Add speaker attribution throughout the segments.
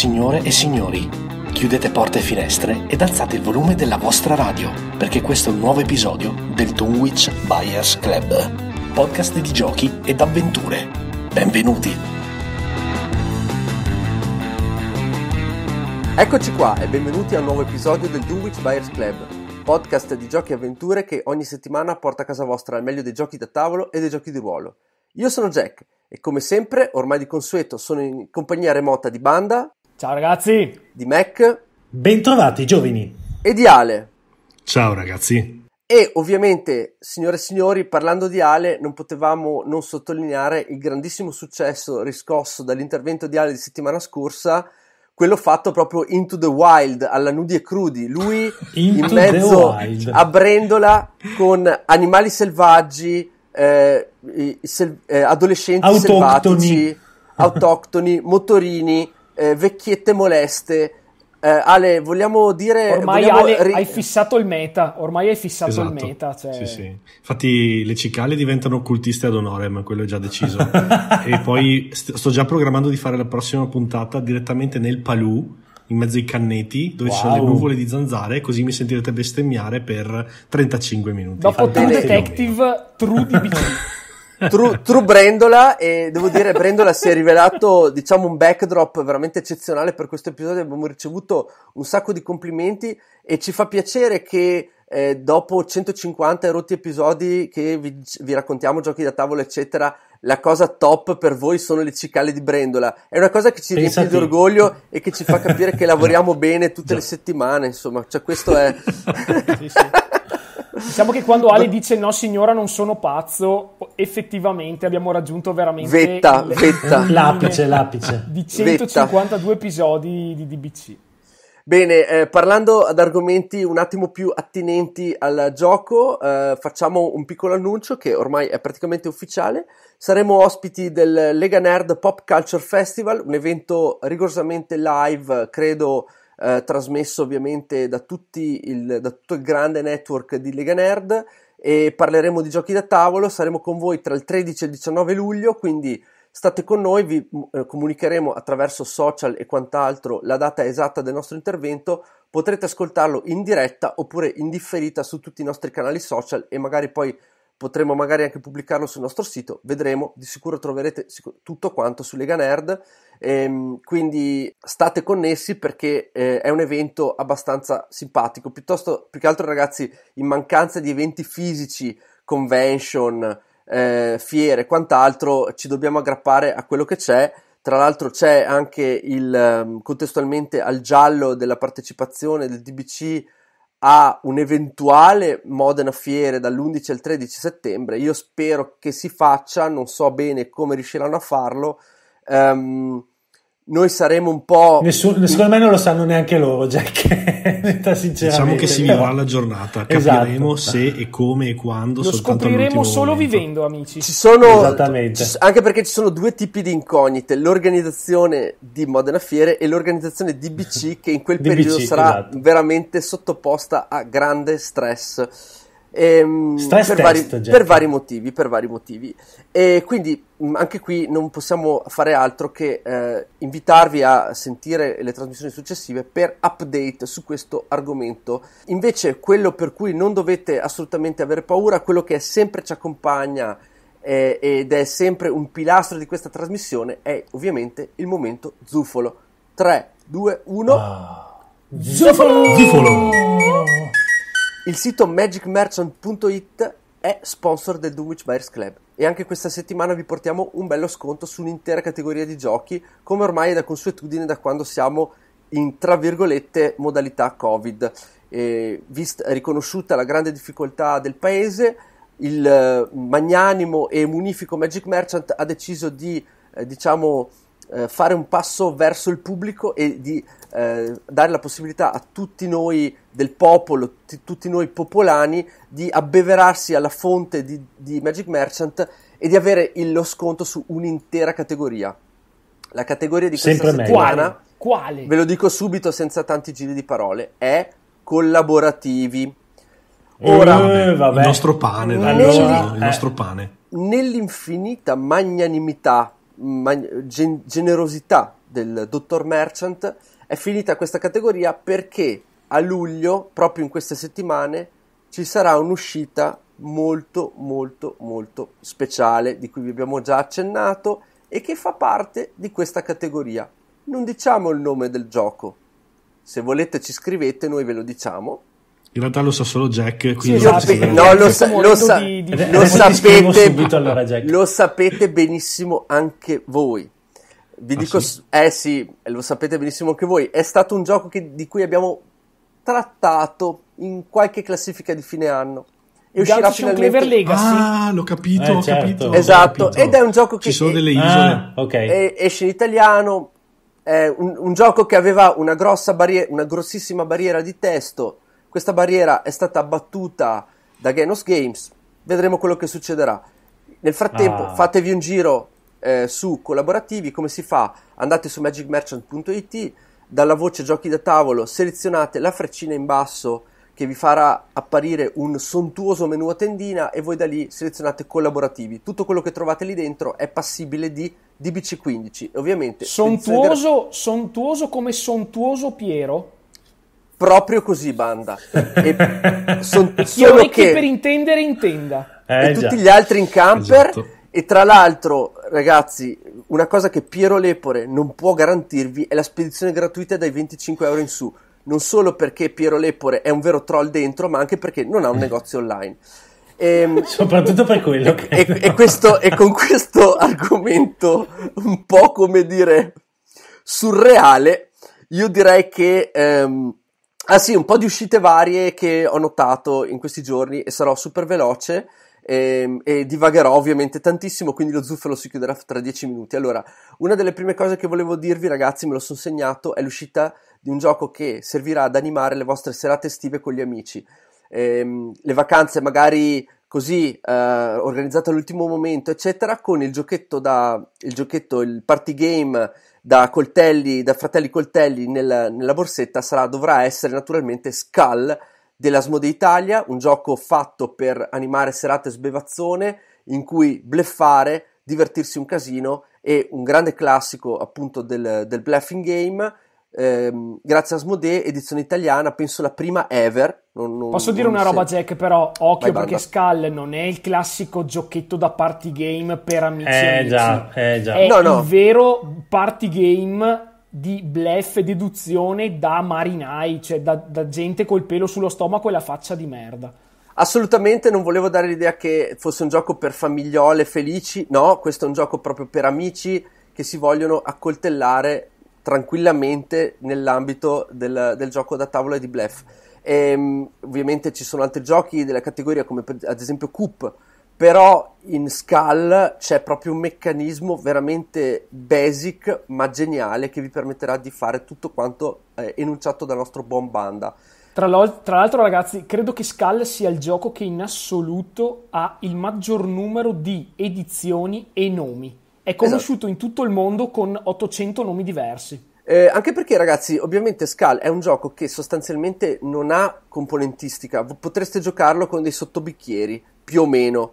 Speaker 1: Signore e signori, chiudete porte e finestre ed alzate il volume della vostra radio, perché questo è un nuovo episodio del Dunwich Buyers Club, podcast di giochi ed avventure. Benvenuti!
Speaker 2: Eccoci qua e benvenuti a un nuovo episodio del Dunwich Buyers Club, podcast di giochi e avventure che ogni settimana porta a casa vostra il meglio dei giochi da tavolo e dei giochi di ruolo. Io sono Jack e come sempre, ormai di consueto, sono in compagnia remota di Banda. Ciao ragazzi! Di Mac. Bentrovati giovani! E di Ale.
Speaker 1: Ciao ragazzi!
Speaker 2: E ovviamente, signore e signori, parlando di Ale, non potevamo non sottolineare il grandissimo successo riscosso dall'intervento di Ale di settimana scorsa, quello fatto proprio Into the Wild, alla nudi e crudi. Lui in mezzo a Brendola con animali selvaggi, eh, sel- eh, adolescenti autoctoni. selvatici, autoctoni, motorini eh, vecchiette moleste.
Speaker 3: Eh, Ale, vogliamo dire. Ormai vogliamo Ale, ri- hai fissato il meta. Ormai hai fissato esatto. il meta. Cioè... Sì, sì.
Speaker 1: Infatti, le cicale diventano cultiste ad onore, ma quello è già deciso. e poi st- sto già programmando di fare la prossima puntata direttamente nel palù, in mezzo ai canneti, dove wow. ci sono le nuvole di zanzare. Così mi sentirete bestemmiare per 35
Speaker 3: minuti. Dopo True Detective, True DBC.
Speaker 2: True, true, Brendola e devo dire Brendola si è rivelato diciamo un backdrop veramente eccezionale per questo episodio abbiamo ricevuto un sacco di complimenti e ci fa piacere che eh, dopo 150 erotti episodi che vi, vi raccontiamo giochi da tavola eccetera la cosa top per voi sono le cicale di Brendola. È una cosa che ci Pensati. riempie di orgoglio e che ci fa capire che lavoriamo bene tutte le
Speaker 3: settimane. Insomma, cioè, questo è. sì, sì. Diciamo che quando Ali dice no signora non sono pazzo, effettivamente abbiamo raggiunto veramente vetta, il, vetta.
Speaker 4: l'apice, l'apice di 152
Speaker 3: vetta. episodi di DBC.
Speaker 2: Bene, eh, parlando ad argomenti un attimo più attinenti al gioco, eh, facciamo un piccolo annuncio che ormai è praticamente ufficiale. Saremo ospiti del Lega Nerd Pop Culture Festival, un evento rigorosamente live, credo eh, trasmesso ovviamente da, il, da tutto il grande network di Lega Nerd e parleremo di giochi da tavolo, saremo con voi tra il 13 e il 19 luglio, quindi state con noi, vi eh, comunicheremo attraverso social e quant'altro la data esatta del nostro intervento, potrete ascoltarlo in diretta oppure in differita su tutti i nostri canali social e magari poi potremmo magari anche pubblicarlo sul nostro sito, vedremo, di sicuro troverete tutto quanto su Lega Nerd, ehm, quindi state connessi perché eh, è un evento abbastanza simpatico, piuttosto più che altro ragazzi in mancanza di eventi fisici, convention, eh, fiere e quant'altro, ci dobbiamo aggrappare a quello che c'è. Tra l'altro c'è anche il ehm, contestualmente al giallo della partecipazione del DBC a un'eventuale Modena Fiere dall'11 al 13 settembre. Io spero che si faccia, non so bene come riusciranno a farlo. Um, noi saremo un po'. Nessun, secondo me non lo
Speaker 4: sanno
Speaker 1: neanche loro, Jack. diciamo che si vivrà la giornata, esatto. capiremo esatto. se e come e quando. Lo scopriremo solo
Speaker 3: momento. vivendo, amici. Ci sono, Esattamente. Ci, anche perché
Speaker 2: ci sono due tipi di incognite: l'organizzazione di Modena Fiere e l'organizzazione DBC, che in quel DBC, periodo sarà esatto. veramente sottoposta a grande stress Ehm, Stress per, test, vari, per, vari, motivi, per vari motivi. E quindi mm, anche qui non possiamo fare altro che eh, invitarvi a sentire le trasmissioni successive per update su questo argomento. Invece, quello per cui non dovete assolutamente avere paura, quello che sempre ci accompagna eh, ed è sempre un pilastro di questa trasmissione, è ovviamente il momento zufolo. 3, 2, 1. Ah. Zufolo! zufolo. Il sito magicmerchant.it è sponsor del Dunwich Buyers Club e anche questa settimana vi portiamo un bello sconto su un'intera categoria di giochi, come ormai è da consuetudine da quando siamo in tra virgolette modalità Covid. E vist- riconosciuta la grande difficoltà del paese, il eh, magnanimo e munifico Magic Merchant ha deciso di eh, diciamo eh, fare un passo verso il pubblico e di eh, dare la possibilità a tutti noi del popolo, t- tutti noi popolani, di abbeverarsi alla fonte di, di Magic Merchant e di avere il, lo sconto su un'intera categoria. La categoria di questa Sempre settimana, meglio. Quale? ve lo dico subito senza tanti giri di parole, è collaborativi. Eh, Ora, eh, il nostro pane, dai, nel, allora, cioè,
Speaker 1: il nostro eh, pane.
Speaker 2: Nell'infinita magnanimità, mag- gen- generosità del dottor Merchant, è finita questa categoria perché a luglio, proprio in queste settimane, ci sarà un'uscita molto molto molto speciale di cui vi abbiamo già accennato e che fa parte di questa categoria. Non diciamo il nome del gioco. Se volete ci scrivete, noi ve lo diciamo.
Speaker 1: In realtà lo sa solo Jack, quindi sì, non, sape- no, lo, sa-
Speaker 2: lo, sa- di, di... Eh, eh, lo eh, sapete subito, allora, Jack. Lo sapete benissimo anche voi. Vi ah, dico sì? eh sì, lo sapete benissimo anche voi. È stato un gioco che, di cui abbiamo trattato in qualche classifica di fine anno. E Gaussian uscirà finalmente... Clever Legacy. Ah,
Speaker 1: l'ho capito, eh, ho certo. capito. Esatto, ho capito. ed è un gioco che... Ci sono delle ah, isole. Ah, okay.
Speaker 2: è, esce in italiano, è un, un, gioco che aveva una, grossa barriera, una grossissima barriera di testo. Questa barriera è stata abbattuta da Genos Games. Vedremo quello che succederà. Nel frattempo, ah. fatevi un giro eh, su collaborativi. Come si fa? Andate su magicmerchant.it dalla voce giochi da tavolo selezionate la freccina in basso che vi farà apparire un sontuoso menu a tendina e voi da lì selezionate collaborativi. Tutto quello che trovate lì dentro è passibile di DBC15. Ovviamente sontuoso,
Speaker 3: gra- sontuoso come sontuoso
Speaker 2: Piero. Proprio così, banda. E son- solo che per
Speaker 3: intendere intenda. Eh, e già. tutti gli altri in camper
Speaker 2: esatto. e tra l'altro ragazzi, una cosa che Piero Lepore non può garantirvi è la spedizione gratuita dai 25 euro in su. Non solo perché Piero Lepore è un vero troll dentro, ma anche perché non ha un eh. negozio online. E, ehm, Soprattutto per quello. Che... E, e, questo, e con questo argomento un po' come dire surreale, io direi che... Ehm, ah sì, un po' di uscite varie che ho notato in questi giorni e sarò super veloce e, ehm, e, divagherò ovviamente tantissimo, quindi lo zuffero si chiuderà tra dieci minuti. Allora, una delle prime cose che volevo dirvi ragazzi, me lo sono segnato, è l'uscita di un gioco che servirà ad animare le vostre serate estive con gli amici. E, ehm, le vacanze magari così eh, organizzate all'ultimo momento, eccetera, con il giochetto da il giochetto, il party game da coltelli, da fratelli coltelli nel, nella borsetta sarà, dovrà essere naturalmente Skull della Smode Italia, un gioco fatto per animare serate sbevazzone in cui bleffare, divertirsi un casino e un grande classico appunto del, del bluffing game. Ehm, grazie a Smode, edizione italiana, penso la prima ever. Non, non, Posso non dire una roba,
Speaker 3: Jack, però occhio Vai, perché Skull non è il classico giochetto da party game per amici. Eh, amici. Già,
Speaker 4: eh già, È no, no. il
Speaker 3: vero party game di blef e deduzione da marinai, cioè da, da gente col pelo sullo stomaco e la faccia di merda. Assolutamente
Speaker 2: non volevo dare l'idea che fosse un gioco per famigliole felici, no, questo è un gioco proprio per amici che si vogliono accoltellare tranquillamente nell'ambito del, del gioco da tavola e di blef. E, ehm, ovviamente ci sono altri giochi della categoria come per, ad esempio Coop, però in Skull c'è proprio un meccanismo veramente basic ma geniale che vi permetterà di fare tutto quanto eh,
Speaker 3: enunciato dal nostro buon Banda. Tra, tra, l'altro ragazzi, credo che Skull sia il gioco che in assoluto ha il maggior numero di edizioni e nomi. È esatto. conosciuto esatto. in tutto il mondo con 800 nomi diversi.
Speaker 2: Eh, anche perché, ragazzi, ovviamente Skull è un gioco che sostanzialmente non ha componentistica. Potreste giocarlo con dei sottobicchieri, più o meno.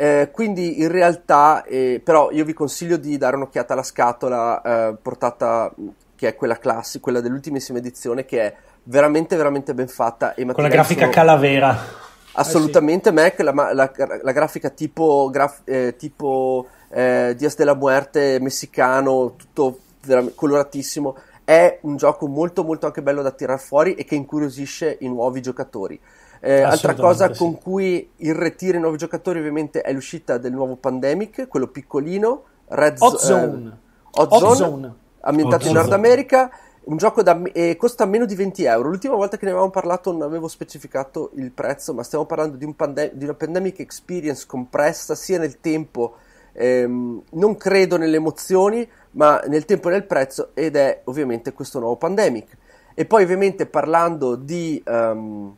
Speaker 2: Eh, quindi in realtà, eh, però, io vi consiglio di dare un'occhiata alla scatola eh, portata, che è quella classica, quella dell'ultimissima edizione, che è veramente, veramente ben fatta. E Con la grafica sono... calavera. Assolutamente, eh sì. Mac, la, la, la grafica tipo, graf, eh, tipo eh, Dias de la Muerte messicano, tutto coloratissimo. È un gioco molto, molto anche bello da tirar fuori e che incuriosisce i nuovi giocatori. Eh, altra cosa sì. con cui irretire i nuovi giocatori ovviamente è l'uscita del nuovo Pandemic, quello piccolino, Red Hot Zone. Eh, Hot Hot Zone, Zone. ambientato Hot in Nord Zone. America, un gioco da, eh, costa meno di 20 euro. L'ultima volta che ne avevamo parlato non avevo specificato il prezzo, ma stiamo parlando di, un pande- di una Pandemic Experience compressa sia nel tempo, ehm, non credo nelle emozioni, ma nel tempo e nel prezzo ed è ovviamente questo nuovo Pandemic. E poi ovviamente parlando di... Um,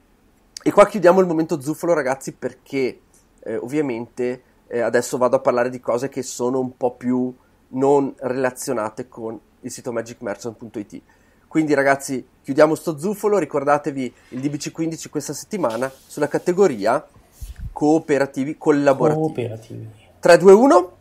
Speaker 2: e qua chiudiamo il momento zuffolo, ragazzi, perché eh, ovviamente eh, adesso vado a parlare di cose che sono un po' più non relazionate con il sito magicmerchant.it. Quindi ragazzi, chiudiamo sto zuffolo, ricordatevi il DBC15 questa settimana sulla categoria cooperativi collaborativi. Cooperativi. 3 2 1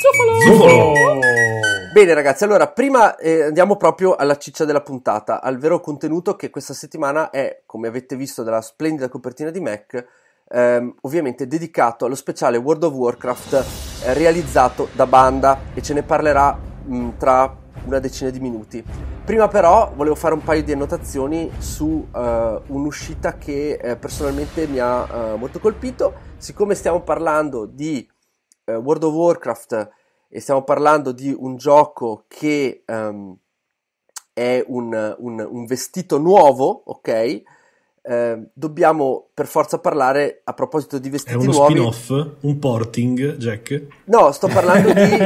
Speaker 2: Zuffolo! Zuffolo! Bene ragazzi, allora prima eh, andiamo proprio alla ciccia della puntata, al vero contenuto che questa settimana è, come avete visto dalla splendida copertina di Mac, ehm, ovviamente dedicato allo speciale World of Warcraft eh, realizzato da Banda e ce ne parlerà mh, tra una decina di minuti. Prima però volevo fare un paio di annotazioni su eh, un'uscita che eh, personalmente mi ha eh, molto colpito. Siccome stiamo parlando di eh, World of Warcraft e stiamo parlando di un gioco che um, è un, un, un, vestito nuovo, ok? Eh, dobbiamo per forza parlare a proposito di vestiti nuovi. È uno nuovi.
Speaker 1: spin-off, un porting, Jack? No, sto parlando di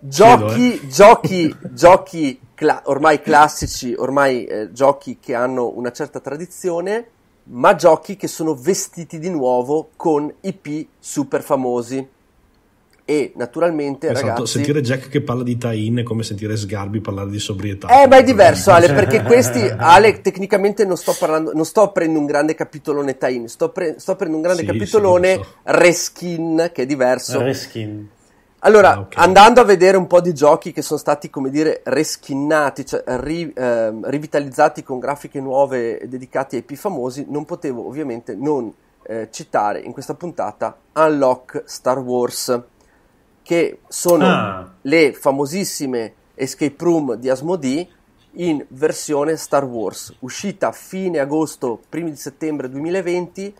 Speaker 1: giochi, Cedo,
Speaker 2: eh. giochi, giochi cla- ormai classici, ormai eh, giochi che hanno una certa tradizione, ma giochi che sono vestiti di nuovo con IP super famosi e naturalmente esatto, ragazzi sentire
Speaker 1: Jack che parla di tie-in è come sentire Sgarbi parlare di sobrietà eh ma è diverso Ale perché questi
Speaker 2: Ale tecnicamente non sto parlando non sto aprendo un grande capitolone tie-in sto, pre- sto aprendo un grande sì, capitolone sì, so. reskin che è diverso reskin allora, ah, okay. andando a vedere un po' di giochi che sono stati, come dire, reskinnati, cioè ri, eh, rivitalizzati con grafiche nuove dedicate ai più famosi, non potevo ovviamente non eh, citare in questa puntata Unlock Star Wars che sono ah. le famosissime escape room di Asmodee in versione Star Wars, uscita a fine agosto, primi di settembre 2020,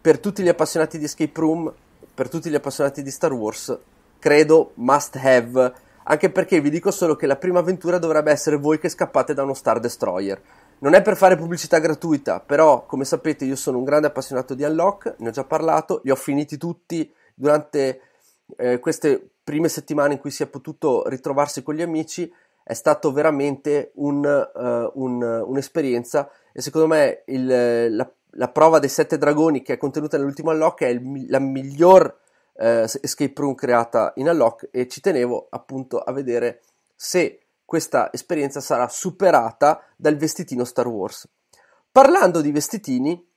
Speaker 2: per tutti gli appassionati di escape room, per tutti gli appassionati di Star Wars, credo must have, anche perché vi dico solo che la prima avventura dovrebbe essere voi che scappate da uno Star Destroyer. Non è per fare pubblicità gratuita, però come sapete io sono un grande appassionato di Unlock, ne ho già parlato, li ho finiti tutti durante eh, queste prime settimane in cui si è potuto ritrovarsi con gli amici è stato veramente un, uh, un, un'esperienza e secondo me il, la, la, prova dei sette dragoni che è contenuta nell'ultimo unlock è il, la miglior uh, escape room creata in unlock e ci tenevo appunto a vedere se questa esperienza sarà superata dal vestitino Star Wars. Parlando di vestitini,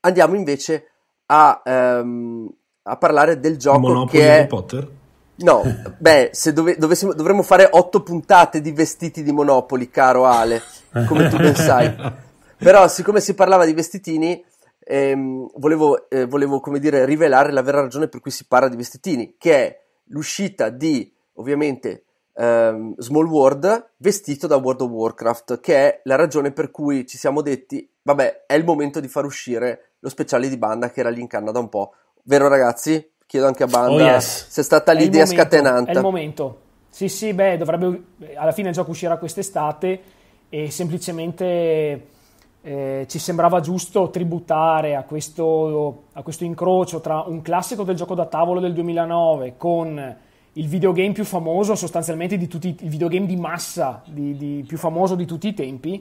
Speaker 2: andiamo invece a um, a parlare del gioco Monopoly che è... Harry Potter? No, beh, se dove, dovessimo, dovremmo fare otto puntate di vestiti di Monopoli, caro Ale, come tu ben sai. Però siccome si parlava di vestitini, ehm, volevo, eh, volevo, come dire, rivelare la vera ragione per cui si parla di vestitini, che è l'uscita di, ovviamente, ehm, Small World vestito da World of Warcraft, che è la ragione per cui ci siamo detti, vabbè, è il momento di far uscire lo speciale di banda che era lì in Canada un po' vero ragazzi? Chiedo anche a Banda oh yes. se è stata l'idea scatenante. È il
Speaker 3: momento. Sì, sì, beh, dovrebbe, alla fine il gioco uscirà quest'estate e semplicemente eh, ci sembrava giusto tributare a questo, a questo incrocio tra un classico del gioco da tavolo del 2009 con il videogame più famoso sostanzialmente di tutti, il videogame di massa di, di, più famoso di tutti i tempi,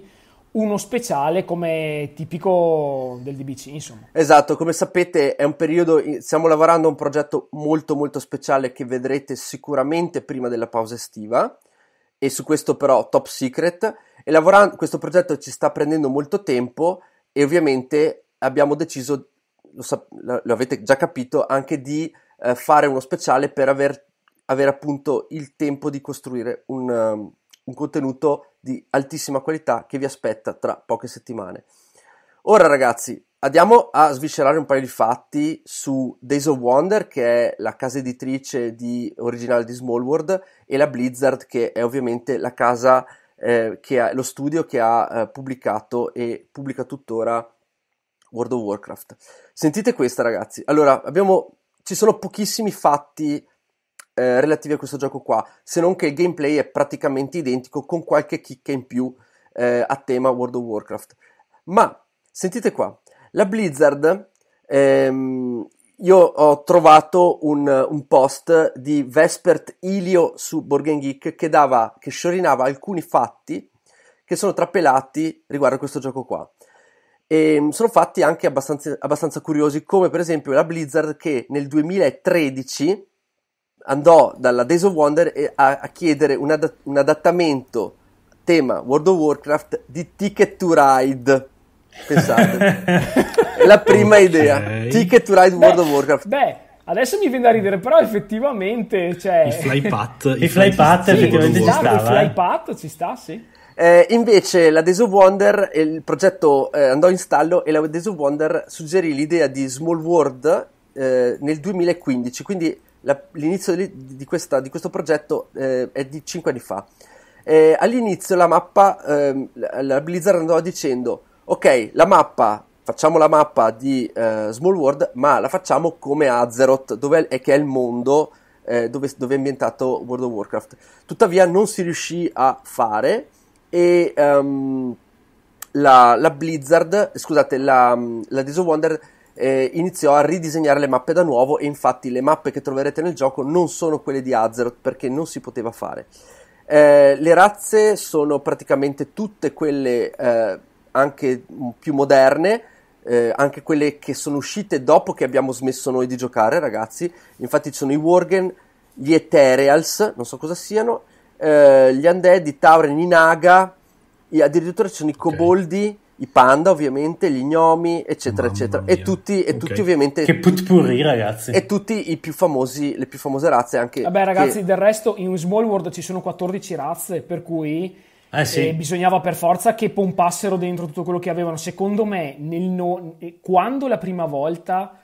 Speaker 3: uno speciale come tipico del DBC, insomma.
Speaker 2: Esatto, come sapete è un periodo, stiamo lavorando a un progetto molto molto speciale che vedrete sicuramente prima della pausa estiva e su questo però top secret e lavorando, questo progetto ci sta prendendo molto tempo e ovviamente abbiamo deciso, lo, sap- lo avete già capito, anche di eh, fare uno speciale per aver, avere appunto il tempo di costruire un... Um, un contenuto di altissima qualità che vi aspetta tra poche settimane. Ora ragazzi, andiamo a sviscerare un paio di fatti su Days of Wonder, che è la casa editrice di, originale di Small World, e la Blizzard, che è ovviamente la casa, eh, che ha, lo studio che ha eh, pubblicato e pubblica tuttora World of Warcraft. Sentite questa, ragazzi. Allora, abbiamo, ci sono pochissimi fatti eh, relativi a questo gioco qua, se non che il gameplay è praticamente identico con qualche chicca in più eh, a tema World of Warcraft. Ma sentite qua, la Blizzard, ehm, io ho trovato un, un, post di Vespert Ilio su Borgen Geek che, dava, che sciorinava alcuni fatti che sono trapelati riguardo a questo gioco qua. E ehm, sono fatti anche abbastanza, abbastanza curiosi, come per esempio la Blizzard che nel 2013 andò dalla Days of Wonder a, a chiedere un, adat- un adattamento tema World of Warcraft di Ticket to Ride. Pensate, è la prima okay. idea. Ticket
Speaker 3: to Ride beh, World of Warcraft. Beh, adesso mi viene da ridere, però effettivamente cioè... il flypat,
Speaker 4: il flypat fly effettivamente ci, ci stava. Il flypat
Speaker 3: eh. ci sta, sì. Eh, invece la Days of
Speaker 2: Wonder, il progetto eh, andò in stallo e la Days of Wonder suggerì l'idea di Small World eh, nel 2015, quindi la, l'inizio di, di, questa, di, questo progetto eh, è di 5 anni fa. Eh, all'inizio la mappa, eh, la Blizzard andava dicendo, ok, la mappa, facciamo la mappa di eh, Small World, ma la facciamo come Azeroth, dove è, che è il mondo eh, dove, dove, è ambientato World of Warcraft. Tuttavia non si riuscì a fare e... Um, la, la, Blizzard, scusate, la, la Days of Wonder eh, iniziò a ridisegnare le mappe da nuovo e infatti le mappe che troverete nel gioco non sono quelle di Azeroth perché non si poteva fare. Eh, le razze sono praticamente tutte quelle eh, anche più moderne, eh, anche quelle che sono uscite dopo che abbiamo smesso noi di giocare, ragazzi. Infatti ci sono i Worgen, gli Ethereals, non so cosa siano, eh, gli Undead, i Tauren, i Naga, addirittura ci sono i Coboldi. Okay i panda ovviamente, gli gnomi, eccetera, Mamma eccetera. Mia. E tutti, e okay. tutti ovviamente... Che putpurri ragazzi. E tutti i più famosi, le più famose razze anche... Vabbè ragazzi, che...
Speaker 3: del resto in Small World ci sono 14 razze, per cui... Eh sì. eh, bisognava per forza che pompassero dentro tutto quello che avevano. Secondo me, no... Eh, quando la prima volta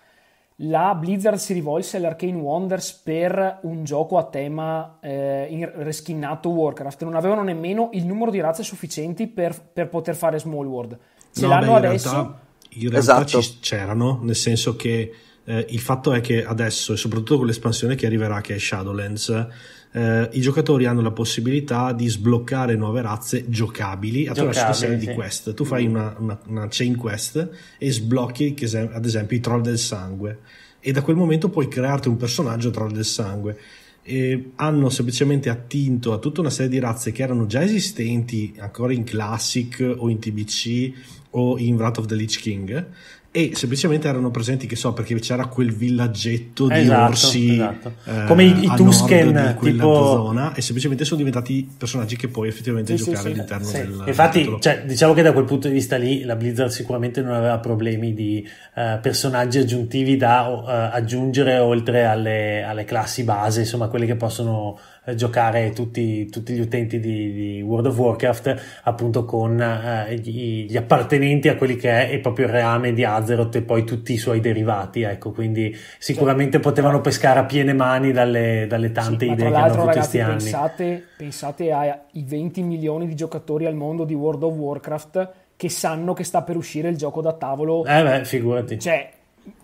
Speaker 3: la Blizzard si rivolse all'Arcane Wonders per un gioco a tema eh, reskinnato Warcraft. Non avevano nemmeno il numero di razze sufficienti per, per poter fare Small World. Ce no, l'hanno beh, in adesso. Realtà, in realtà esatto.
Speaker 1: c'erano, nel senso che eh, il fatto è che adesso, e soprattutto con l'espansione che arriverà, che è Shadowlands eh, i giocatori hanno la possibilità di sbloccare nuove razze giocabili attraverso una serie sì. di quest. Tu fai una, una, una chain quest e sblocchi ad esempio i troll del sangue e da quel momento puoi crearti un personaggio troll del sangue. E hanno semplicemente attinto a tutta una serie di razze che erano già esistenti ancora in Classic o in TBC o in Wrath of the Lich King e semplicemente erano presenti, che so, perché c'era quel villaggetto di esatto, orsi esatto. Eh, come i, i Tusken tipo... zona e semplicemente sono diventati personaggi che puoi effettivamente sì, giocare sì, all'interno sì. del infatti del cioè, diciamo
Speaker 4: che da quel punto di vista lì la Blizzard sicuramente non aveva problemi di uh, personaggi aggiuntivi da uh, aggiungere oltre alle, alle classi base insomma quelle che possono eh, giocare tutti, tutti gli utenti di, di, World of Warcraft appunto con eh, gli, gli, appartenenti a quelli che è, è proprio il reame di Azeroth e poi tutti i suoi derivati ecco quindi sicuramente cioè, potevano pescare a piene mani dalle, dalle tante sì, idee che hanno avuto ragazzi, questi pensate,
Speaker 3: anni pensate, ai 20 milioni di giocatori al mondo di World of Warcraft che sanno che sta per uscire il gioco da tavolo eh beh figurati cioè,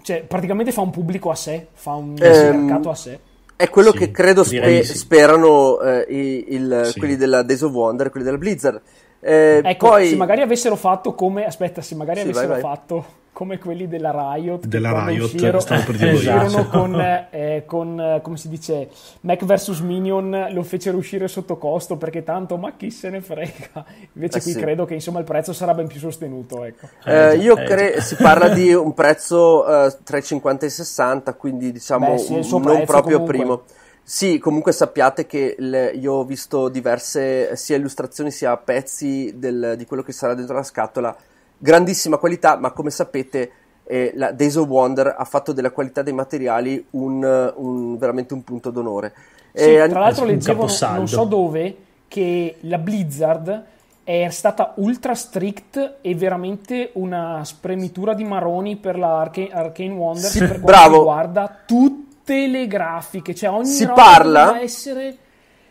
Speaker 3: cioè praticamente fa un pubblico a sé fa un ehm... mercato a sé
Speaker 2: è quello sì, che credo spe- sì. sperano eh, i, il, sì. quelli della Days of Wonder, quelli della Blizzard, eh, ecco, poi... se magari
Speaker 3: avessero fatto come... Aspetta, se magari sì, avessero vai, vai. fatto come quelli della Riot della Riot usciro, uscirono eh, con, eh, con, come si dice Mac vs Minion lo fecero uscire sotto costo perché tanto ma chi se ne frega invece eh qui sì. credo che insomma il prezzo sarà ben più sostenuto ecco. eh, eh, io eh, credo si parla di
Speaker 2: un prezzo tra i 50 e i 60 quindi diciamo Beh, sì, non proprio comunque. primo sì, comunque sappiate che le, io ho visto diverse sia illustrazioni sia pezzi del, di quello che sarà dentro la scatola, grandissima qualità, ma come sapete eh, la Days of Wonder ha fatto della qualità dei materiali un, un, veramente un punto d'onore. Sì, eh, tra l'altro leggevo, non so
Speaker 3: dove, che la Blizzard è stata ultra strict e veramente una spremitura di maroni per la Arcane, Arcane Wonders sì, per quanto bravo. riguarda tutti telegrafiche, cioè ogni si parla, essere...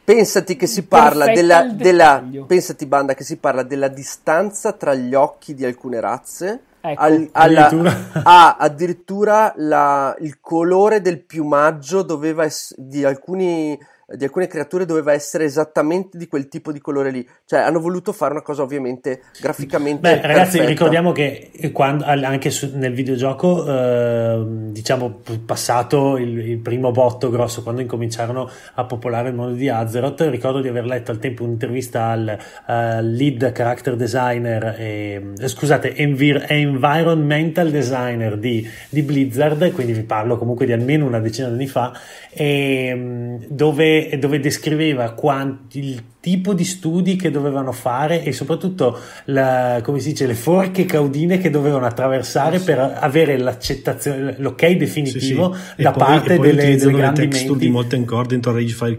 Speaker 2: Pensati che si parla della, della, pensati banda che si parla della distanza tra gli occhi di alcune razze Ecco, al, alla, addirittura. ha addirittura la, il colore del piumaggio doveva essere di alcuni di alcune creature doveva essere esattamente di quel tipo di colore lì. Cioè, hanno voluto fare una cosa ovviamente graficamente. Beh, perfetta. ragazzi, ricordiamo
Speaker 4: che quando, anche su, nel videogioco, eh, diciamo, passato il, il, primo botto grosso, quando incominciarono a popolare il mondo di Azeroth, ricordo di aver letto al tempo un'intervista al uh, lead character designer, e, ehm, eh, scusate, envir- environmental designer di, di Blizzard, quindi vi parlo comunque di almeno una decina di anni fa, e, ehm, dove dove, dove descriveva quanti, il tipo di studi che dovevano fare e soprattutto la, come si dice, le forche caudine che dovevano attraversare ah, sì. per avere l'accettazione, l'ok definitivo sì, sì. da poi, parte delle, delle grandi il text menti. di
Speaker 1: Molten Core dentro a Ragefile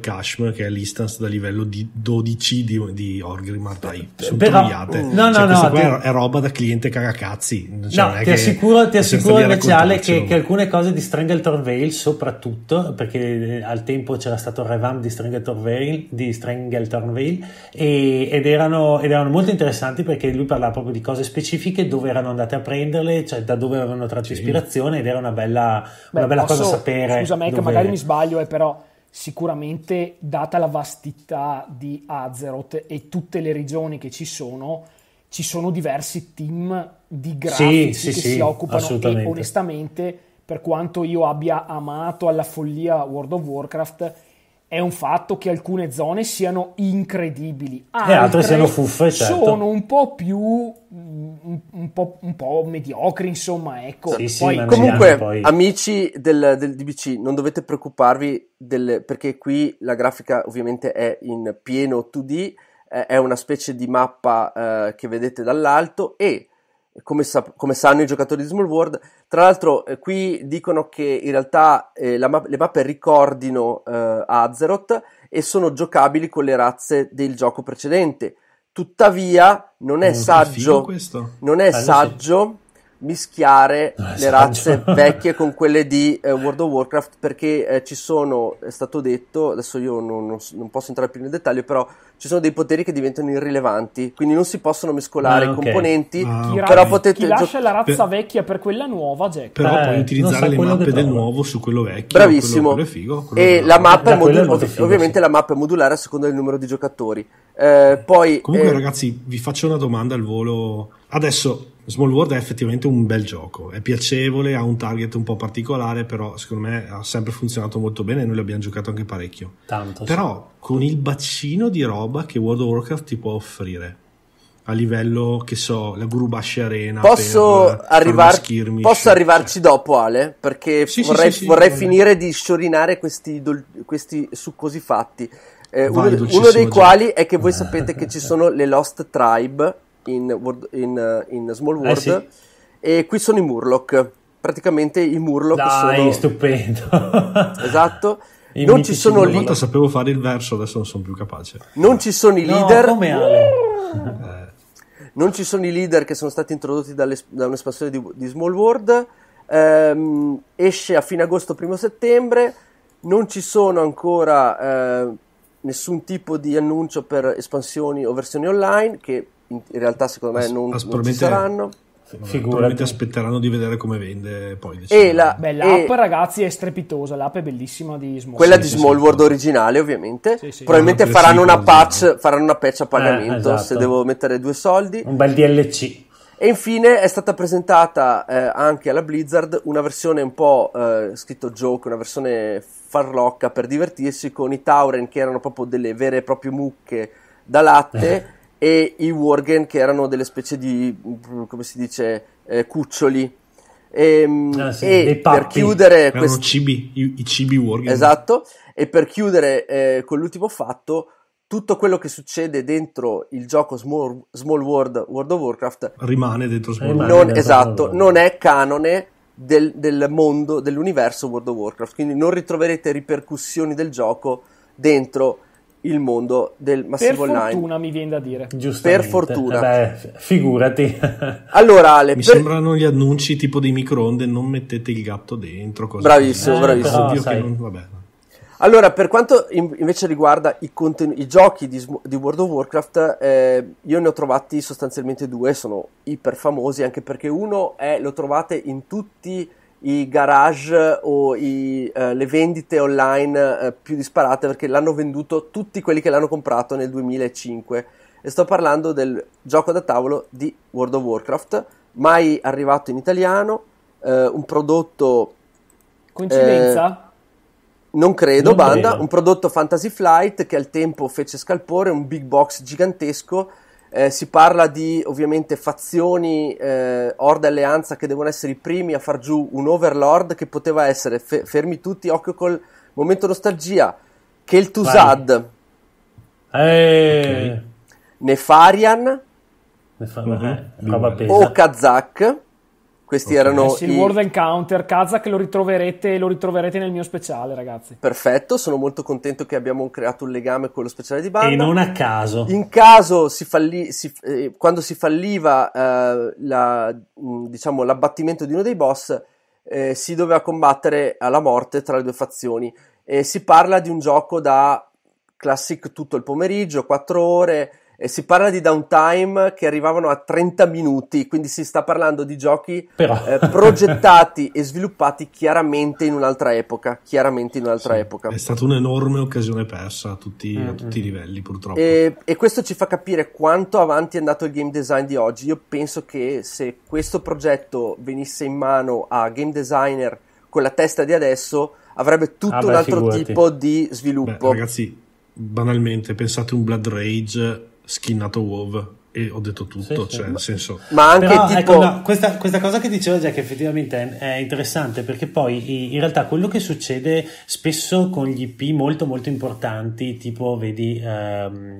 Speaker 1: che è l'instance da livello di 12 di, di Orgrimmar dai, sono Però, troviate. Mm. Cioè, no, no, cioè, no, ti... è roba da cliente cagacazzi. Cioè, no, ti assicuro, ti assicuro invece Ale
Speaker 4: che, che, alcune cose di Strangleton Veil soprattutto, perché eh, al tempo c'era stato il revamp di Strangleton Veil, di Strangleton Farmville e, ed, erano, ed, erano, molto interessanti perché lui parlava proprio di cose specifiche, dove erano andate a prenderle, cioè da dove avevano tratto sì. ispirazione ed era una bella,
Speaker 3: Beh, una bella posso, cosa sapere. Scusa me dove... magari mi sbaglio, eh, però sicuramente data la vastità di Azeroth e tutte le regioni che ci sono, ci sono diversi team di grafici sì, che sì, si sì, occupano e onestamente per quanto io abbia amato alla follia World of Warcraft è un fatto che alcune zone siano incredibili, altre, eh, e altre siano fuffe, certo. sono un po' più mm, un, un, po', un po', mediocri, insomma, ecco. Sì, sì, poi, comunque, poi... amici
Speaker 2: del, del, DBC, non dovete preoccuparvi del, perché qui la grafica ovviamente è in pieno 2D, eh, è una specie di mappa eh, che vedete dall'alto e come, sa- come, sanno i giocatori di Small World. Tra l'altro, eh, qui dicono che in realtà eh, ma- le mappe ricordino eh, Azeroth e sono giocabili con le razze del gioco precedente. Tuttavia, non è saggio,
Speaker 1: non è saggio
Speaker 2: mischiare eh, le razze vecchie con quelle di eh, World of Warcraft perché eh, ci sono, è stato detto, adesso io non, non, non, posso entrare più nel dettaglio, però ci sono dei poteri che diventano irrilevanti, quindi non si possono mescolare ah, okay. i componenti, ah, okay. però potete... Chi lascia gio- la razza
Speaker 3: per... vecchia per quella nuova, Jack. Però eh, puoi
Speaker 1: utilizzare le mappe
Speaker 2: del nuovo su quello vecchio. Bravissimo. Quello, quello figo, quello e la mappa è modul- ovvi- figo, ovviamente sì. la mappa è modulare a seconda del numero di giocatori. Eh, poi, Comunque eh,
Speaker 1: ragazzi, vi faccio una domanda al volo. Adesso Small World è effettivamente un bel gioco, è piacevole, ha un target un po' particolare, però secondo me ha sempre funzionato molto bene e noi l'abbiamo giocato anche parecchio.
Speaker 4: Tanto. Però
Speaker 1: sì. con il bacino di roba che World of Warcraft ti può offrire a livello che so, la Gurubashi Arena posso, per, arrivar- per posso
Speaker 2: arrivarci dopo Ale perché sì, vorrei, sì, vorrei finire di sciorinare questi, dol- questi succosi fatti eh, Vai, uno, uno, dei già. quali è che voi sapete che ci sono le Lost Tribe in, World, in, eh, in Small eh, World. Eh sì. E qui sono i Murloc. Praticamente i Murloc Dai, sono... stupendo! esatto. Il non ci sono leader. Una
Speaker 1: sapevo fare il verso, adesso non sono più capace.
Speaker 2: Non ci sono i no, leader. Come Ale. Eh. non ci sono i leader che sono stati introdotti da un'espansione di, di, Small World. Ehm, esce a fine agosto, primo settembre. Non ci sono ancora eh, nessun tipo di annuncio per espansioni o versioni online. Che in realtà secondo me non,
Speaker 1: non ci saranno. sicuramente aspetteranno di vedere come vende poi. E la, Beh, l'app,
Speaker 3: e... ragazzi, è strepitosa. L'app è bellissima di Small Quella sì, di sì, Small
Speaker 1: World sì. originale, ovviamente.
Speaker 3: Probabilmente faranno una,
Speaker 2: patch, faranno una patch a eh, pagamento eh, esatto. se devo mettere due soldi. Un bel DLC. E infine è stata presentata eh, anche alla Blizzard una versione un po' eh, scritto joke, una versione farlocca per divertirsi con i Tauren che erano proprio delle vere e proprie mucche da latte eh e i worgen che erano delle specie di, come si dice, eh, cuccioli. E, ehm, ah, sì, e per chiudere... Quest... Cibi,
Speaker 1: i, i, cibi worgen. Esatto,
Speaker 2: e per chiudere eh, con l'ultimo fatto, tutto quello che succede dentro il gioco Small, Small World, World of Warcraft...
Speaker 1: Rimane dentro Small World. Non, esatto,
Speaker 2: non è canone del, del, mondo, dell'universo World of Warcraft, quindi non ritroverete ripercussioni del gioco dentro il mondo del Massive Online. Per fortuna online. mi viene da dire. Per fortuna. Eh beh, figurati. allora Ale. Mi per...
Speaker 1: sembrano gli annunci tipo di microonde, non mettete il gatto dentro. Cose bravissimo, così. bravissimo. Eh, però, non...
Speaker 2: Allora, per quanto invece riguarda i, conten... i giochi di, di, World of Warcraft, eh, io ne ho trovati sostanzialmente due, sono iper famosi anche perché uno è, lo trovate in tutti i garage o i, eh, le vendite online eh, più disparate perché l'hanno venduto tutti quelli che l'hanno comprato nel 2005 e sto parlando del gioco da tavolo di World of Warcraft mai arrivato in italiano eh, un prodotto
Speaker 3: coincidenza? Eh,
Speaker 2: non credo non banda credo. un prodotto Fantasy Flight che al tempo fece scalpore un big box gigantesco eh, si parla di ovviamente fazioni, eh, orde alleanza che devono essere i primi a far giù un overlord che poteva essere, fe- fermi tutti, occhio col momento nostalgia, che il Tusad, Nefarian, Nefarian. Eh, mhm. o Kazak questi okay. erano il i... World
Speaker 3: Encounter, Kazak lo ritroverete, lo ritroverete nel mio speciale, ragazzi.
Speaker 2: Perfetto, sono molto contento che abbiamo creato un legame con lo speciale di banda. E non a caso. In caso, si falli... si... Eh, quando si falliva eh, la, mm, diciamo, l'abbattimento di uno dei boss, eh, si doveva combattere alla morte tra le due fazioni. si parla di un gioco da classic tutto il pomeriggio, 4 ore, e si parla di downtime che arrivavano a 30 minuti, quindi si sta parlando di giochi eh, progettati e sviluppati chiaramente in un'altra epoca. Chiaramente in un'altra sì, epoca. È stata
Speaker 1: un'enorme occasione persa a tutti, mm-hmm. a tutti i livelli, purtroppo.
Speaker 2: E, e, questo ci fa capire quanto avanti è andato il game design di oggi. Io penso che se questo progetto venisse in mano a game designer con la testa di adesso, avrebbe tutto ah beh, un altro figurati. tipo
Speaker 1: di sviluppo. Beh, ragazzi, banalmente, pensate un Blood Rage skinnato WoW e ho detto tutto, sì, cioè, sì. nel senso...
Speaker 4: Ma anche Però, ecco, tipo... ecco, no, questa, questa, cosa che diceva Jack effettivamente è, è, interessante perché poi in realtà quello che succede spesso con gli IP molto molto importanti, tipo vedi um,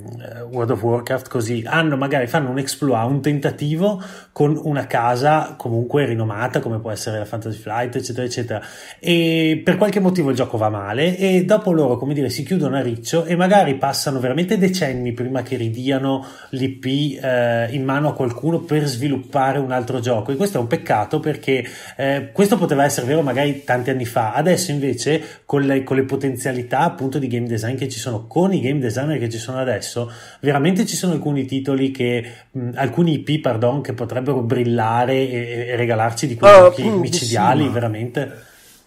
Speaker 4: World of Warcraft così, hanno magari, fanno un exploit, ah, un tentativo con una casa comunque rinomata come può essere la Fantasy Flight eccetera eccetera e per qualche motivo il gioco va male e dopo loro come dire si chiudono a riccio e magari passano veramente decenni prima che ridiano l'IP eh, in mano a qualcuno per sviluppare un altro gioco e questo è un peccato perché eh, questo poteva essere vero magari tanti anni fa, adesso invece con le, con le, potenzialità appunto di game design che ci sono, con i game designer che ci sono adesso, veramente ci sono alcuni titoli che, mh, alcuni IP pardon, che potrebbero brillare e, e regalarci di quei oh, giochi micidiali
Speaker 1: veramente.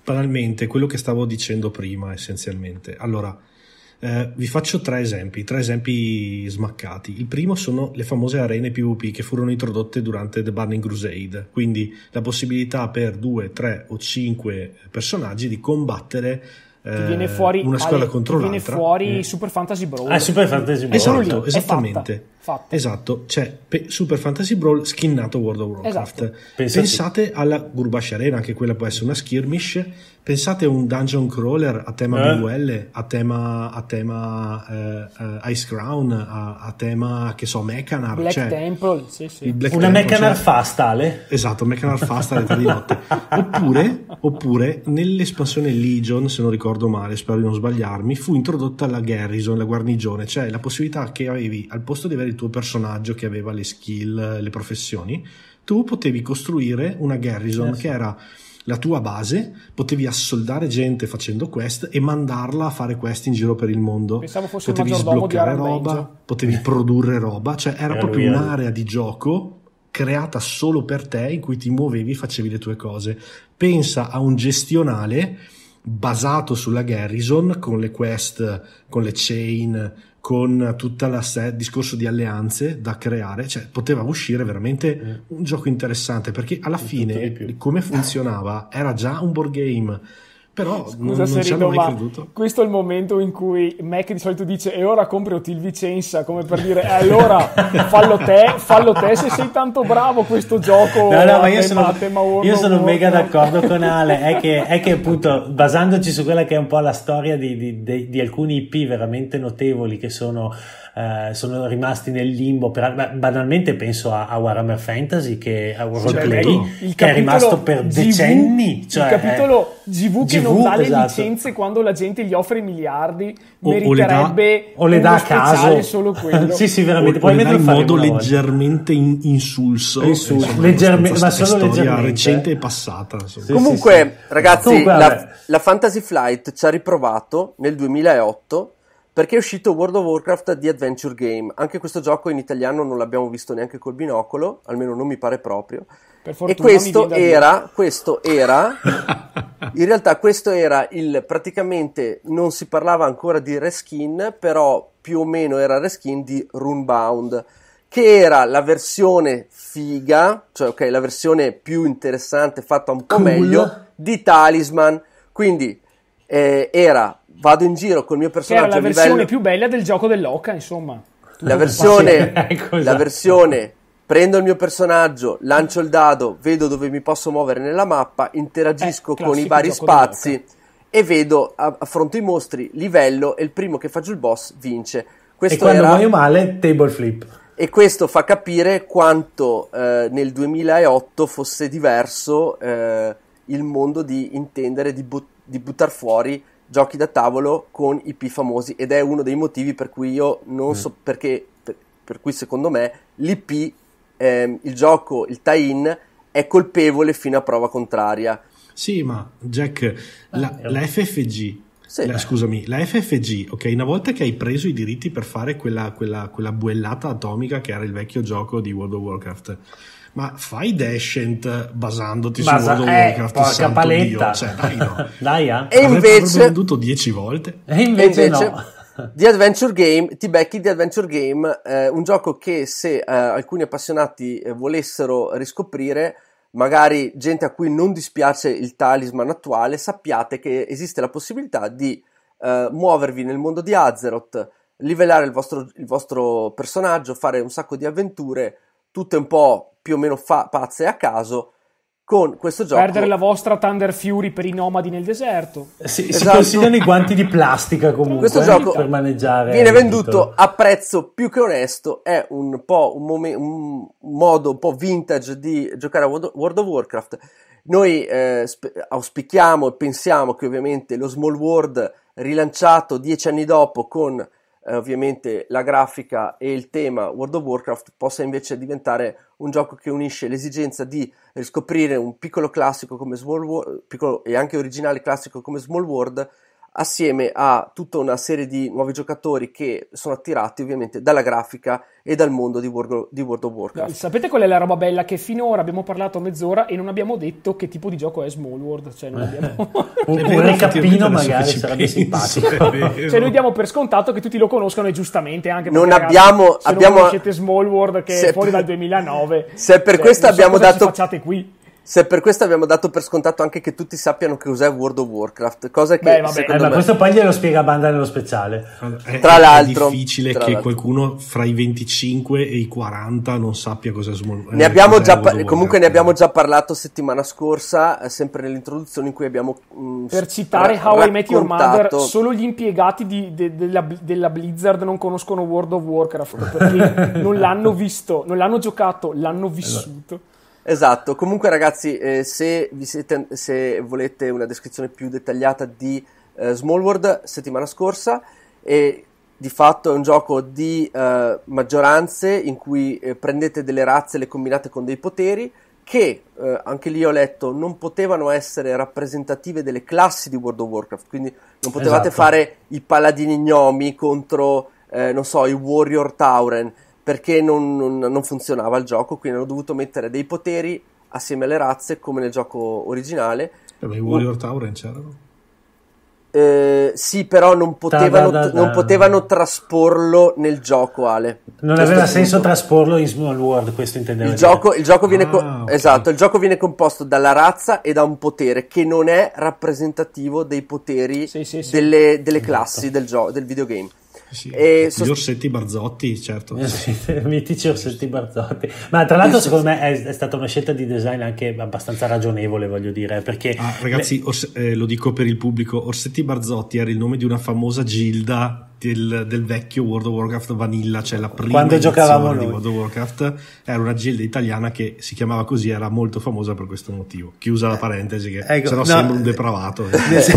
Speaker 1: Banalmente, quello che stavo dicendo prima essenzialmente. Allora, eh, vi faccio tre esempi, tre esempi smaccati. Il primo sono le famose arene PvP che furono introdotte durante The Burning Crusade, quindi la possibilità per due, tre o cinque personaggi di combattere ti viene eh, fuori una squadra alle, contro viene l'altra. Viene fuori mm.
Speaker 3: Super Fantasy Brawl. Ah, Super Fantasy esatto, Brawl. Esatto, esattamente.
Speaker 1: Fatto. Esatto, c'è cioè, Super Fantasy Brawl skinnato World of Warcraft. Esatto. Pensate alla Gurbash Arena, anche quella può essere una skirmish. Pensate a un dungeon crawler a tema eh. BUL, a tema, a tema eh, eh, Ice Crown, a, a, tema che so, Mechanar. Black cioè,
Speaker 3: Temple, sì, sì. Black una Temple, Mechanar cioè,
Speaker 1: Fastale. Esatto, Mechanar Fastale tra di notte. Oppure, oppure, nell'espansione Legion, se non ricordo male, spero di non sbagliarmi, fu introdotta la Garrison, la guarnigione, cioè la possibilità che avevi al posto di avere il tuo personaggio che aveva le skill, le professioni, tu potevi costruire una garrison yes. Eh che era la tua base, potevi assoldare gente facendo quest e mandarla a fare quest in giro per il mondo. Pensavo fosse potevi sbloccare roba, Mage. potevi produrre roba, cioè era, era eh, proprio un'area di gioco creata solo per te in cui ti muovevi e facevi le tue cose. Pensa a un gestionale basato sulla garrison con le quest, con le chain, con tutta la set, discorso di alleanze da creare, cioè poteva uscire veramente eh. un gioco interessante perché alla fine come funzionava era già un board game
Speaker 3: però Scusa non, se non rido, ma creduto. questo è il momento in cui Mac di solito dice e ora comprati il Vicenza, come per dire eh, allora fallo te, fallo te se sei tanto bravo questo gioco. No, no, ma io sono, tema orno, io sono orno. mega d'accordo
Speaker 4: con Ale, è che, è che, appunto basandoci su quella che è un po' la storia di, di, di, di alcuni IP veramente notevoli che sono eh, sono rimasti nel limbo. Per, banalmente penso a, a Warhammer Fantasy che a Roleplay cioè, ecco, che è rimasto per GV, decenni. Cioè, il eh, capitolo
Speaker 3: GV che GV, non dà le esatto. licenze quando la gente gli offre miliardi o, meriterebbe le dà, o le dà a caso. solo quello. sì, sì, veramente.
Speaker 1: Poi in modo leggermente in, insulso. insulso. Insomma, Leggerme, ma solo leggermente. recente e passata. Sì, Comunque, sì, sì. ragazzi, Comunque, la,
Speaker 2: la Fantasy Flight ci ha riprovato nel 2008 perché è uscito World of Warcraft The Adventure Game. Anche questo gioco in italiano non l'abbiamo visto neanche col binocolo, almeno non mi pare proprio. Fortuna, e questo era, questo era, in realtà questo era il, praticamente non si parlava ancora di reskin, però più o meno era reskin di Runebound, che era la versione figa, cioè ok, la versione più interessante, fatta un po' cool. meglio, di Talisman. Quindi eh, era vado in giro col mio personaggio. Che era la versione livello...
Speaker 3: più bella del gioco dell'Oca, insomma. La versione,
Speaker 2: ecco, la esatto. versione, prendo il mio personaggio, lancio il dado, vedo dove mi posso muovere nella mappa, interagisco eh, con i vari spazi e vedo, affronto i mostri, livello e il primo che faccio il boss vince. Questo e quando era... muoio male,
Speaker 4: table flip.
Speaker 2: E questo fa capire quanto eh, nel 2008 fosse diverso eh, il mondo di intendere, di, but- di buttare fuori giochi da tavolo con i P famosi ed è uno dei motivi per cui io non mm. so perché, per, per, cui secondo me l'IP, ehm, il gioco, il tie-in è colpevole fino a prova contraria.
Speaker 1: Sì, ma Jack, la, eh, la FFG sì, la, scusami, la FFG, ok, una volta che hai preso i diritti per fare quella, quella, quella buellata atomica che era il vecchio gioco di World of Warcraft, ma fai Descent basandoti Basa- su World of eh, Warcraft porca paletta cioè, dai, no. dai eh. e invece venduto dieci volte e invece, e invece no
Speaker 2: di Adventure Game, ti becchi The Adventure Game, eh, un gioco che se eh, alcuni appassionati eh, volessero riscoprire, magari gente a cui non dispiace il talisman attuale, sappiate che esiste la possibilità di eh, muovervi nel mondo di Azeroth, livellare il vostro, il vostro personaggio, fare un sacco di avventure, tutte un po' più o meno fa-
Speaker 3: pazze a caso, con questo gioco. Perdere la vostra Thunder Fury per i nomadi nel deserto. Eh, si, esatto. si consigliano i
Speaker 4: guanti di plastica comunque questo eh, gioco per maneggiare. Viene venduto
Speaker 2: a prezzo più che onesto, è un, po un, momen- un modo un po' vintage di giocare a World of Warcraft. Noi eh, sp- auspichiamo e pensiamo che ovviamente lo Small World rilanciato dieci anni dopo con eh, ovviamente la grafica e il tema World of Warcraft possa invece diventare un gioco che unisce l'esigenza di riscoprire un piccolo classico come Small World, piccolo e anche originale classico come Small World assieme a tutta una serie di nuovi giocatori che sono attirati ovviamente dalla grafica e dal mondo di World, di World of Warcraft.
Speaker 3: Sapete qual è la roba bella? Che finora abbiamo parlato mezz'ora e non abbiamo detto che tipo di gioco è Small World. Cioè non eh. abbiamo... Cioè, un recapino magari sarebbe simpatico. cioè noi diamo per scontato che tutti lo conoscano e giustamente anche non abbiamo, se abbiamo... non conoscete Small World che è fuori per... dal 2009. Se per cioè, questo abbiamo so dato...
Speaker 2: Facciate qui se per questo abbiamo dato per scontato anche che tutti sappiano che cos'è World of Warcraft, cosa che Beh,
Speaker 4: vabbè, allora, me... questo poi glielo spiega Banda nello speciale. È, tra l'altro, è difficile che l'altro.
Speaker 1: qualcuno fra i 25 e i 40 non sappia cosa ne eh, abbiamo già pa- comunque
Speaker 2: ne abbiamo già parlato settimana scorsa, eh, sempre nell'introduzione in cui abbiamo mh, mm, per citare ra- How I Met Your Mother, solo
Speaker 3: gli impiegati di, de, della, della, Blizzard non conoscono World of Warcraft perché non l'hanno visto, non l'hanno giocato, l'hanno esatto. vissuto.
Speaker 2: Esatto, comunque ragazzi, eh, se, siete, se, volete una descrizione più dettagliata di eh, Small World settimana scorsa, eh, di fatto è un gioco di eh, maggioranze in cui eh, prendete delle razze e le combinate con dei poteri che, eh, anche lì ho letto, non potevano essere rappresentative delle classi di World of Warcraft, quindi non potevate esatto. fare i paladini gnomi contro, eh, non so, i warrior tauren, perché non, non, non funzionava il gioco, quindi hanno dovuto mettere dei poteri assieme alle razze come nel gioco originale.
Speaker 1: Vabbè, eh, i Warrior oh. Tauren c'erano.
Speaker 2: Eh, sì, però non potevano, da, da, da, non potevano trasporlo nel gioco, Ale. Non questo aveva senso
Speaker 4: trasporlo in Small World, questo intendevo. Il,
Speaker 2: gioco, il, gioco ah, co- okay. esatto, il gioco viene composto dalla razza e da un potere che non è rappresentativo dei poteri sì, sì, sì. Delle, delle, esatto. classi del, gio- del videogame. Sì, Gli
Speaker 4: orsetti Barzotti, certo.
Speaker 1: Eh,
Speaker 4: mitici orsetti Barzotti. Ma tra l'altro, secondo me è, è, stata una scelta di design anche abbastanza ragionevole, voglio dire. Perché ah, ragazzi,
Speaker 1: le... ors- eh, lo dico per il pubblico: Orsetti Barzotti era il nome di una famosa gilda del, del, vecchio World of Warcraft Vanilla, cioè la prima Quando di World of Warcraft, era una gilda italiana che si chiamava così, era molto famosa per questo motivo. Chiusa la parentesi, che ecco, se no, sembra un depravato. Eh, si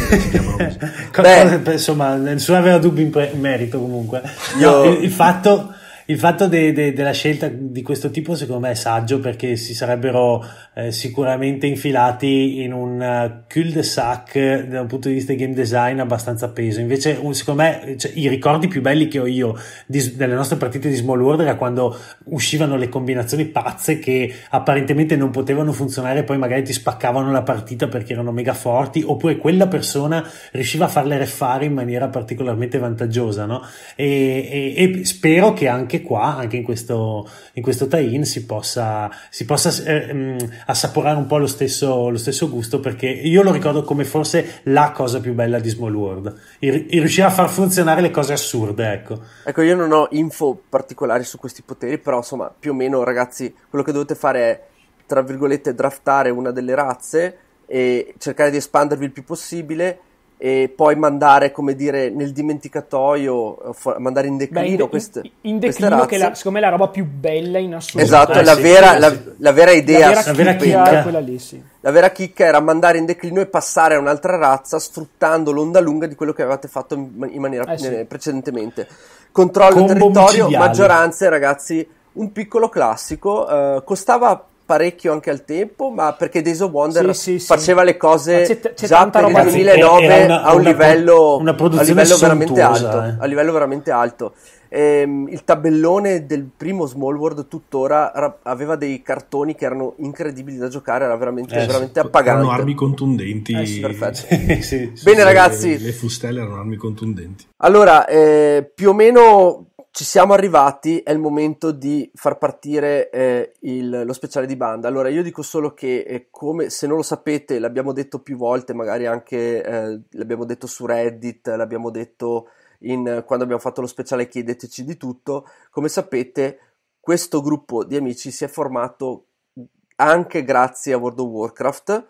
Speaker 1: Beh. Insomma, nessuno aveva dubbi in, pre- in merito comunque. Io...
Speaker 4: il, il fatto il fatto de, de, della scelta di questo tipo secondo me è saggio perché si sarebbero eh, sicuramente infilati in un eh, cul-de-sac da un punto di vista di game design abbastanza peso. Invece, un, secondo me, cioè, i ricordi più belli che ho io di, delle nostre partite di Small World era quando uscivano le combinazioni pazze che apparentemente non potevano funzionare, poi magari ti spaccavano la partita perché erano mega forti, oppure quella persona riusciva a farle refare in maniera particolarmente vantaggiosa. No? E, e, e spero che anche anche qua, anche in questo, in questo tie-in, si possa, si possa eh, mm, assaporare un po' lo stesso, lo stesso, gusto, perché io lo ricordo come forse la cosa più bella di Small World. Il, il riuscire a far funzionare le cose assurde, ecco.
Speaker 2: Ecco, io non ho info particolari su questi poteri, però insomma, più o meno, ragazzi, quello che dovete fare è, tra virgolette, draftare una delle razze e cercare di espandervi il più possibile e poi mandare, come dire, nel dimenticatoio, eh, mandare in declino Beh, in, queste
Speaker 3: In, declino che la, secondo me è la roba più bella in assoluto. Esatto, eh, la, sì, vera, sì. La, vera, idea, la vera, vera chicca, quella lì, sì.
Speaker 2: La vera chicca era mandare in declino e passare a un'altra razza sfruttando l'onda lunga di quello che avevate fatto in maniera eh, sì. Eh, precedentemente. Controllo Combo territorio, micidiale. maggioranze, ragazzi, un piccolo classico, eh, costava parecchio anche al tempo, ma perché Days of Wonder sì, sì, faceva sì. le cose c'è, c'è già per il 2009 una, a, un una, livello, una a, livello veramente alto. Eh. A livello veramente alto. Ehm, il tabellone del primo Small World tuttora ra- aveva dei cartoni che erano incredibili da giocare, era veramente, eh, veramente appagante. Erano armi
Speaker 1: contundenti. Eh, sì, sì, sì, Bene ragazzi. Le, le, fustelle erano armi contundenti.
Speaker 2: Allora, eh, più o meno ci siamo arrivati, è il momento di far partire eh, il, lo speciale di banda. Allora, io dico solo che, eh, come se non lo sapete, l'abbiamo detto più volte, magari anche eh, l'abbiamo detto su Reddit, l'abbiamo detto in, quando abbiamo fatto lo speciale Chiedeteci di tutto. Come sapete, questo gruppo di amici si è formato anche grazie a World of Warcraft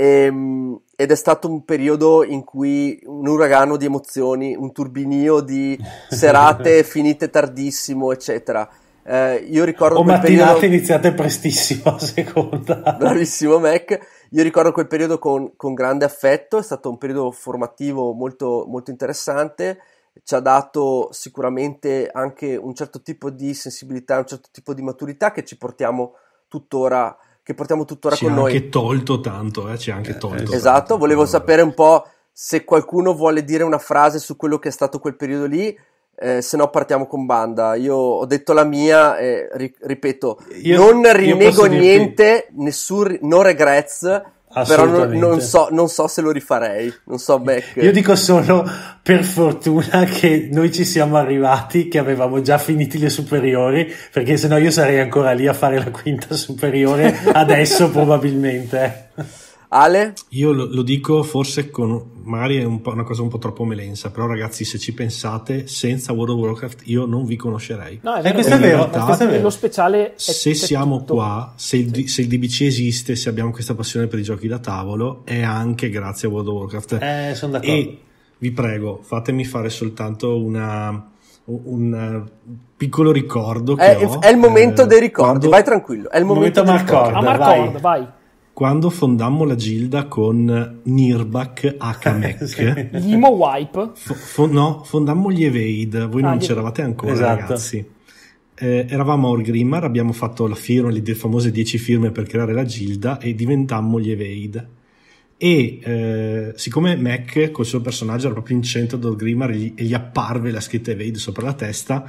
Speaker 2: e, ehm, ed è stato un periodo in cui un uragano di emozioni, un turbinio di serate finite tardissimo, eccetera. Eh, io ricordo o mattinate periodo...
Speaker 4: iniziate prestissimo a seconda.
Speaker 2: Bravissimo Mac. Io ricordo quel periodo con, con grande affetto, è stato un periodo formativo molto, molto interessante ci ha dato sicuramente anche un certo tipo di sensibilità, un certo tipo di maturità che ci portiamo tuttora che portiamo tuttora c'è con noi. C'è anche
Speaker 1: tolto tanto, eh? c'è anche eh, tolto. Eh, esatto,
Speaker 2: tanto. volevo sapere un po' se qualcuno vuole dire una frase su quello che è stato quel periodo lì. Eh, se no partiamo con banda. Io ho detto la mia e ri- ripeto, io, non rinnego niente, nessun, no regrets, però non, non, so, non, so, se lo rifarei, non so Beck. Io dico solo
Speaker 4: per fortuna che noi ci siamo arrivati, che avevamo già finiti le superiori, perché sennò io sarei ancora lì a fare la quinta superiore adesso probabilmente.
Speaker 1: Ale? Io lo, lo dico forse con Mari è un una cosa un po' troppo melensa, però ragazzi se ci pensate senza World of Warcraft io non vi conoscerei. No, è vero, questo, è vero, realtà, questo è vero. Lo
Speaker 3: speciale è Se siamo
Speaker 1: tutto. qua, se il, sì. se il, DBC esiste, se abbiamo questa passione per i giochi da tavolo, è anche grazie a World of Warcraft. Eh, sono d'accordo. E vi prego, fatemi fare soltanto una un eh, piccolo ricordo è, è, il
Speaker 2: momento eh, dei ricordi, quando... vai tranquillo. È il momento, momento Marcord,
Speaker 1: vai. vai quando fondammo la Gilda con Nirbak Hakamek. sì. Wipe. F- fo- no, fondammo gli Evade, voi ah, non gli... c'eravate ancora esatto. ragazzi. Eh, eravamo a Orgrimmar, abbiamo fatto la firma, le famose 10 firme per creare la Gilda e diventammo gli Evade. E eh, siccome Mac col suo personaggio era proprio in centro ad Orgrimmar e gli apparve la scritta Evade sopra la testa,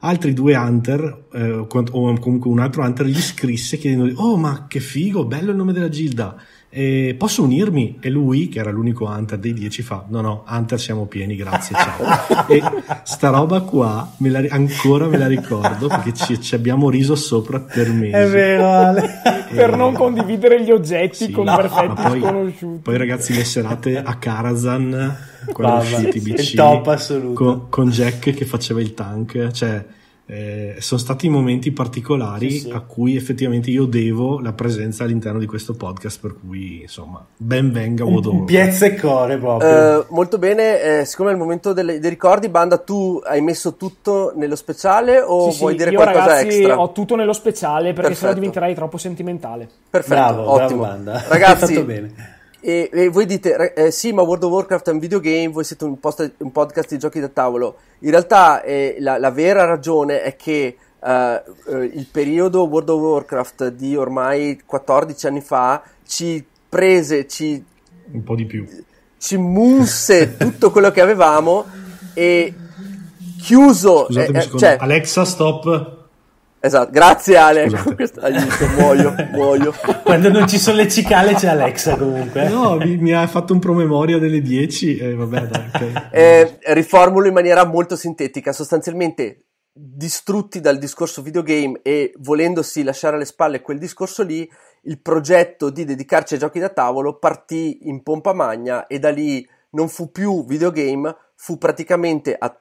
Speaker 1: altri due hunter, eh, o comunque un altro hunter, gli scrisse chiedendogli: Oh, ma che figo, bello il nome della gilda, eh, posso unirmi? E lui, che era l'unico hunter dei dieci, fa: No, no, hunter siamo pieni, grazie, ciao. e sta roba qua me la, ancora me la ricordo perché ci, ci, abbiamo riso sopra per mesi. È vero, Ale. per non
Speaker 3: condividere gli oggetti sì, con no, perfetti poi, sconosciuti.
Speaker 1: Poi, ragazzi, le serate a Karazan quando usciti BC, il top assoluto. Con, con, Jack che faceva il tank, cioè eh, sono stati momenti particolari sì, sì. a cui effettivamente io devo la presenza all'interno di questo podcast, per cui insomma, ben venga Wodoro. Piezza e core proprio.
Speaker 2: Uh, molto bene, eh, siccome è il momento delle, dei ricordi, Banda, tu hai messo tutto nello speciale o sì, vuoi dire io, qualcosa ragazzi, extra? ho
Speaker 3: tutto nello speciale perché Perfetto. sennò diventerai troppo sentimentale. Perfetto, bravo, ottimo. Bravo,
Speaker 2: Banda. Ragazzi, bene.
Speaker 3: E, e, voi dite, eh, sì, ma World
Speaker 2: of Warcraft è un videogame, voi siete un, post- un podcast di giochi da tavolo. In realtà eh, la, la, vera ragione è che eh, eh il periodo World of Warcraft di ormai 14 anni fa ci prese, ci... Un po' di più. Ci munse tutto quello che avevamo e chiuso... Scusatemi, eh, eh cioè... Alexa, stop. Esatto, grazie Ale. Questo, aiuto, muoio,
Speaker 1: muoio. Quando non ci sono le cicale c'è Alexa comunque. No, mi, mi ha fatto un promemoria delle 10 e eh, vabbè dai. Okay.
Speaker 2: Eh, riformulo in maniera molto sintetica, sostanzialmente distrutti dal discorso videogame e volendosi lasciare alle spalle quel discorso lì, il progetto di dedicarci ai giochi da tavolo partì in pompa magna e da lì non fu più videogame, fu praticamente, a,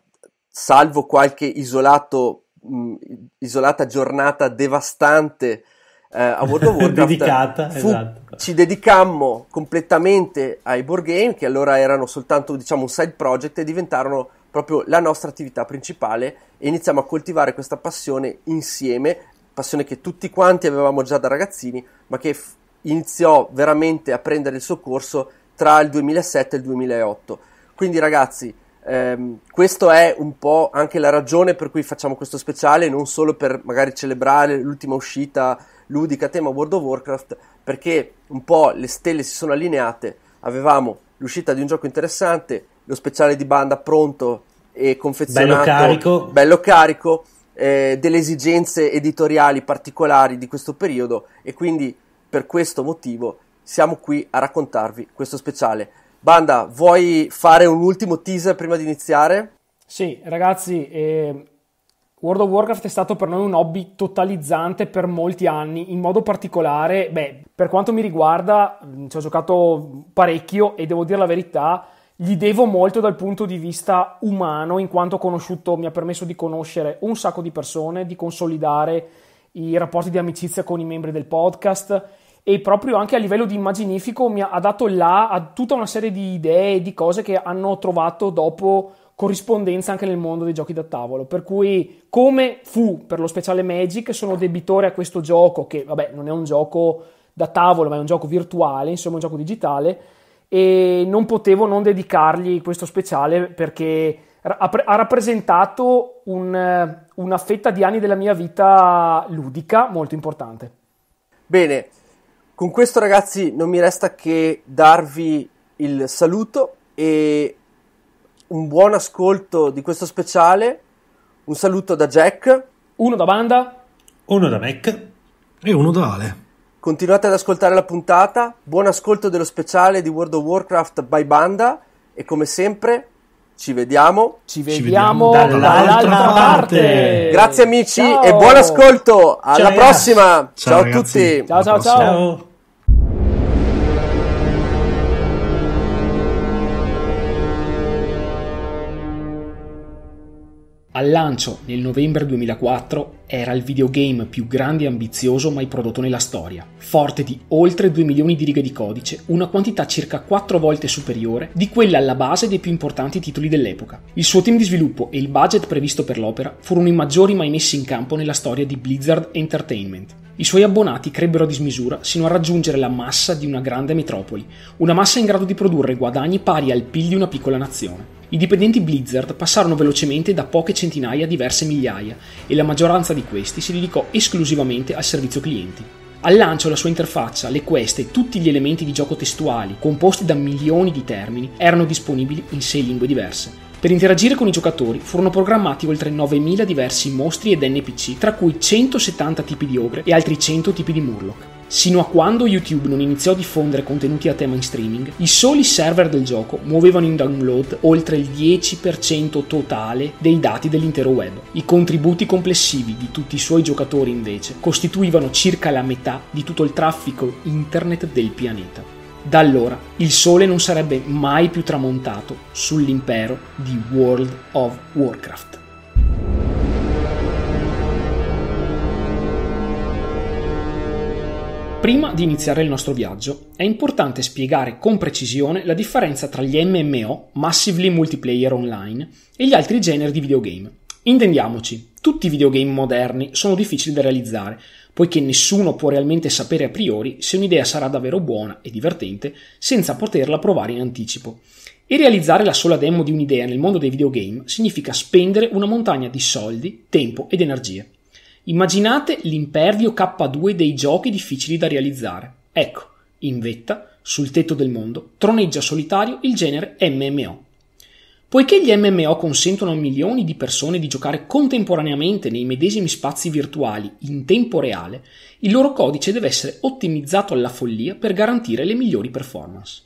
Speaker 2: salvo qualche isolato mh, mm, isolata giornata devastante eh, a World of Warcraft Dedicata, fu, esatto. ci dedicammo completamente ai board game che allora erano soltanto diciamo un side project e diventarono proprio la nostra attività principale e iniziamo a coltivare questa passione insieme passione che tutti quanti avevamo già da ragazzini ma che f- iniziò veramente a prendere il suo corso tra il 2007 e il 2008 quindi ragazzi eh, questa è un po' anche la ragione per cui facciamo questo speciale, non solo per magari celebrare l'ultima uscita ludica tema World of Warcraft, perché un po' le stelle si sono allineate, avevamo l'uscita di un gioco interessante, lo speciale di banda pronto e confezionato, bello carico, bello carico eh, delle esigenze editoriali particolari di questo periodo e quindi per questo motivo siamo qui a raccontarvi questo speciale. Banda,
Speaker 3: vuoi fare un ultimo teaser prima di iniziare? Sì, ragazzi, eh, World of Warcraft è stato per noi un hobby totalizzante per molti anni, in modo particolare, beh, per quanto mi riguarda, mm, ci ho giocato parecchio e devo dire la verità, gli devo molto dal punto di vista umano, in quanto ho conosciuto, mi ha permesso di conoscere un sacco di persone, di consolidare i rapporti di amicizia con i membri del podcast e proprio anche a livello di immaginifico mi ha dato là a tutta una serie di idee e di cose che hanno trovato dopo corrispondenza anche nel mondo dei giochi da tavolo. Per cui, come fu per lo speciale Magic, sono debitore a questo gioco, che vabbè non è un gioco da tavolo, ma è un gioco virtuale, insomma un gioco digitale, e non potevo non dedicargli questo speciale perché ha rappresentato un, una fetta di anni della mia vita ludica molto importante. Bene,
Speaker 2: con questo ragazzi non mi resta che darvi il saluto e un buon ascolto di questo speciale. Un saluto da Jack, uno da Banda, uno da Mac e uno da Ale. Continuate ad ascoltare la puntata, buon ascolto dello speciale di World of Warcraft by Banda e come sempre ci vediamo, ci vediamo, ci vediamo dall'altra, dall'altra parte. parte. Grazie amici ciao. e buon ascolto, alla ciao prossima. Ciao, ciao a ragazzi. tutti. ciao ciao.
Speaker 3: ciao. Al lancio nel novembre 2004 era il videogame più grande e ambizioso mai prodotto nella storia, forte di oltre 2 milioni di righe di codice, una quantità circa 4 volte superiore di quella alla base dei più importanti titoli dell'epoca. Il suo team di sviluppo e il budget previsto per l'opera furono i maggiori mai messi in campo nella storia di Blizzard Entertainment. I suoi abbonati crebbero a dismisura sino a raggiungere la massa di una grande metropoli, una massa in grado di produrre guadagni pari al PIL di una piccola nazione. I dipendenti Blizzard passarono velocemente da poche centinaia a diverse migliaia e la maggioranza di questi si dedicò esclusivamente al servizio clienti. Al lancio la sua interfaccia, le queste e tutti gli elementi di gioco testuali, composti da milioni di termini, erano disponibili in sei lingue diverse per interagire con i giocatori furono programmati oltre 9.000 diversi mostri ed NPC, tra cui 170 tipi di ogre e altri 100 tipi di murloc. Sino a quando YouTube non iniziò a diffondere contenuti a tema in streaming, i soli server del gioco muovevano in download oltre il 10% totale dei dati dell'intero web. I contributi complessivi di tutti i suoi giocatori invece costituivano circa la metà di tutto il traffico internet del pianeta. Da allora il sole non sarebbe mai più tramontato sull'impero di World of Warcraft. Prima di iniziare il nostro viaggio, è importante spiegare con precisione la differenza tra gli MMO, Massively Multiplayer Online, e gli altri generi di videogame. Intendiamoci, tutti i videogame moderni sono difficili da realizzare, poiché nessuno può realmente sapere a priori se un'idea sarà davvero buona e divertente senza poterla provare in anticipo. E realizzare la sola demo di un'idea nel mondo dei videogame significa spendere una montagna di soldi, tempo ed energie. Immaginate l'impervio K2 dei giochi difficili da realizzare. Ecco, in vetta, sul tetto del mondo, troneggia solitario il genere MMO. Poiché gli MMO consentono a milioni di persone di giocare contemporaneamente nei medesimi spazi virtuali in tempo reale, il loro codice deve essere ottimizzato alla follia per garantire le migliori performance.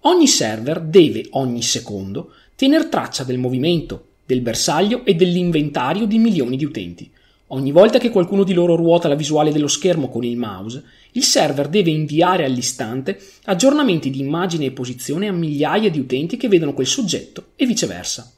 Speaker 3: Ogni server deve ogni secondo tener traccia del movimento, del bersaglio e dell'inventario di milioni di utenti. Ogni volta che qualcuno di loro ruota la visuale dello schermo con il mouse, il server deve inviare all'istante aggiornamenti di immagine e posizione a migliaia di utenti che vedono quel soggetto e viceversa.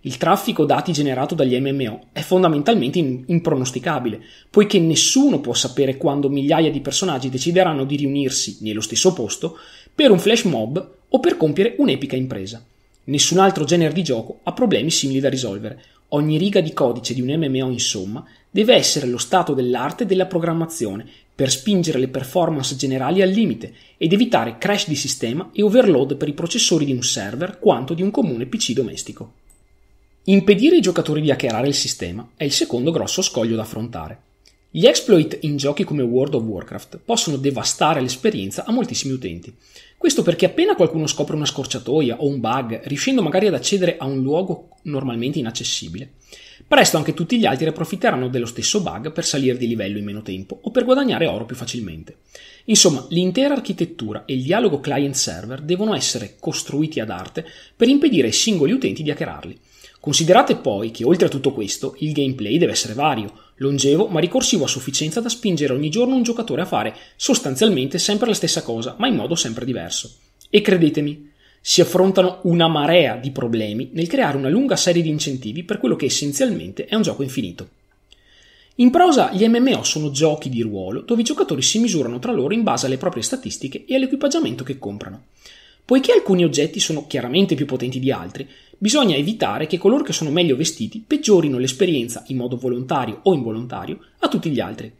Speaker 3: Il traffico dati generato dagli MMO è fondamentalmente impronosticabile, poiché nessuno può sapere quando migliaia di personaggi decideranno di riunirsi nello stesso posto per un flash mob o per compiere un'epica impresa. Nessun altro genere di gioco ha problemi simili da risolvere. Ogni riga di codice di un MMO, insomma, deve essere lo stato dell'arte della programmazione per spingere le performance generali al limite ed evitare crash di sistema e overload per i processori di un server quanto di un comune PC domestico. Impedire ai giocatori di hackerare il sistema è il secondo grosso scoglio da affrontare. Gli exploit in giochi come World of Warcraft possono devastare l'esperienza a moltissimi utenti. Questo perché appena qualcuno scopre una scorciatoia o un bug, riuscendo magari ad accedere a un luogo normalmente inaccessibile, Presto anche tutti gli altri approfitteranno dello stesso bug per salire di livello in meno tempo o per guadagnare oro più facilmente. Insomma, l'intera architettura e il dialogo client-server devono essere costruiti ad arte per impedire ai singoli utenti di hackerarli. Considerate poi che oltre a tutto questo il gameplay deve essere vario, longevo ma ricorsivo a sufficienza da spingere ogni giorno un giocatore a fare sostanzialmente sempre la stessa cosa, ma in modo sempre diverso. E credetemi, si affrontano una marea di problemi nel creare una lunga serie di incentivi per quello che essenzialmente è un gioco infinito. In prosa, gli MMO sono giochi di ruolo dove i giocatori si misurano tra loro in base alle proprie statistiche e all'equipaggiamento che comprano. Poiché alcuni oggetti sono chiaramente più potenti di altri, bisogna evitare che coloro che sono meglio vestiti peggiorino l'esperienza in modo volontario o involontario a tutti gli altri.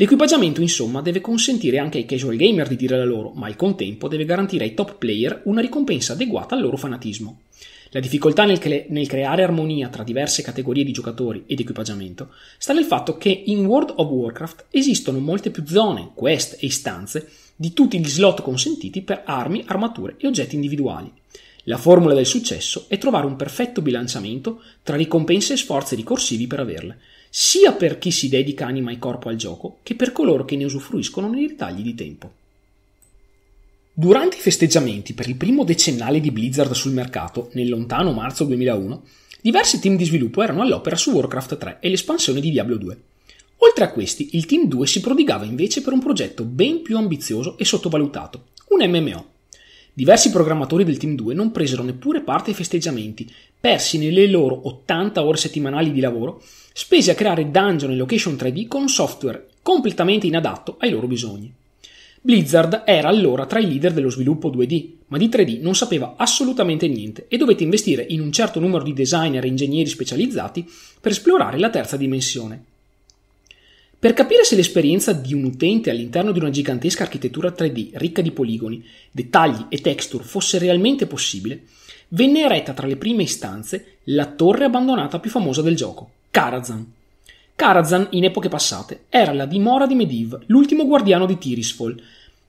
Speaker 3: L'equipaggiamento insomma deve consentire anche ai casual gamer di dire la loro, ma al contempo deve garantire ai top player una ricompensa adeguata al loro fanatismo. La difficoltà nel, cre- nel, creare armonia tra diverse categorie di giocatori ed equipaggiamento sta nel fatto che in World of Warcraft esistono molte più zone, quest e istanze di tutti gli slot consentiti per armi, armature e oggetti individuali. La formula del successo è trovare un perfetto bilanciamento tra ricompense e sforzi ricorsivi per averle, sia per chi si dedica anima e corpo al gioco che per coloro che ne usufruiscono nei ritagli di tempo. Durante i festeggiamenti per il primo decennale di Blizzard sul mercato, nel lontano marzo 2001, diversi team di sviluppo erano all'opera su Warcraft 3 e l'espansione di Diablo 2. Oltre a questi, il Team 2 si prodigava invece per un progetto ben più ambizioso e sottovalutato, un MMO. Diversi programmatori del Team 2 non presero neppure parte ai festeggiamenti persi nelle loro 80 ore settimanali di lavoro, spese a creare dungeon e location 3D con software completamente inadatto ai loro bisogni. Blizzard era allora tra i leader dello sviluppo 2D, ma di 3D non sapeva assolutamente niente e dovette investire in un certo numero di designer e ingegneri specializzati per esplorare la terza dimensione. Per capire se l'esperienza di un utente all'interno di una gigantesca architettura 3D ricca di poligoni, dettagli e texture fosse realmente possibile, venne eretta tra le prime istanze la torre abbandonata più famosa del gioco, Karazan. Karazan, in epoche passate, era la dimora di Mediv, l'ultimo guardiano di Tirisfol,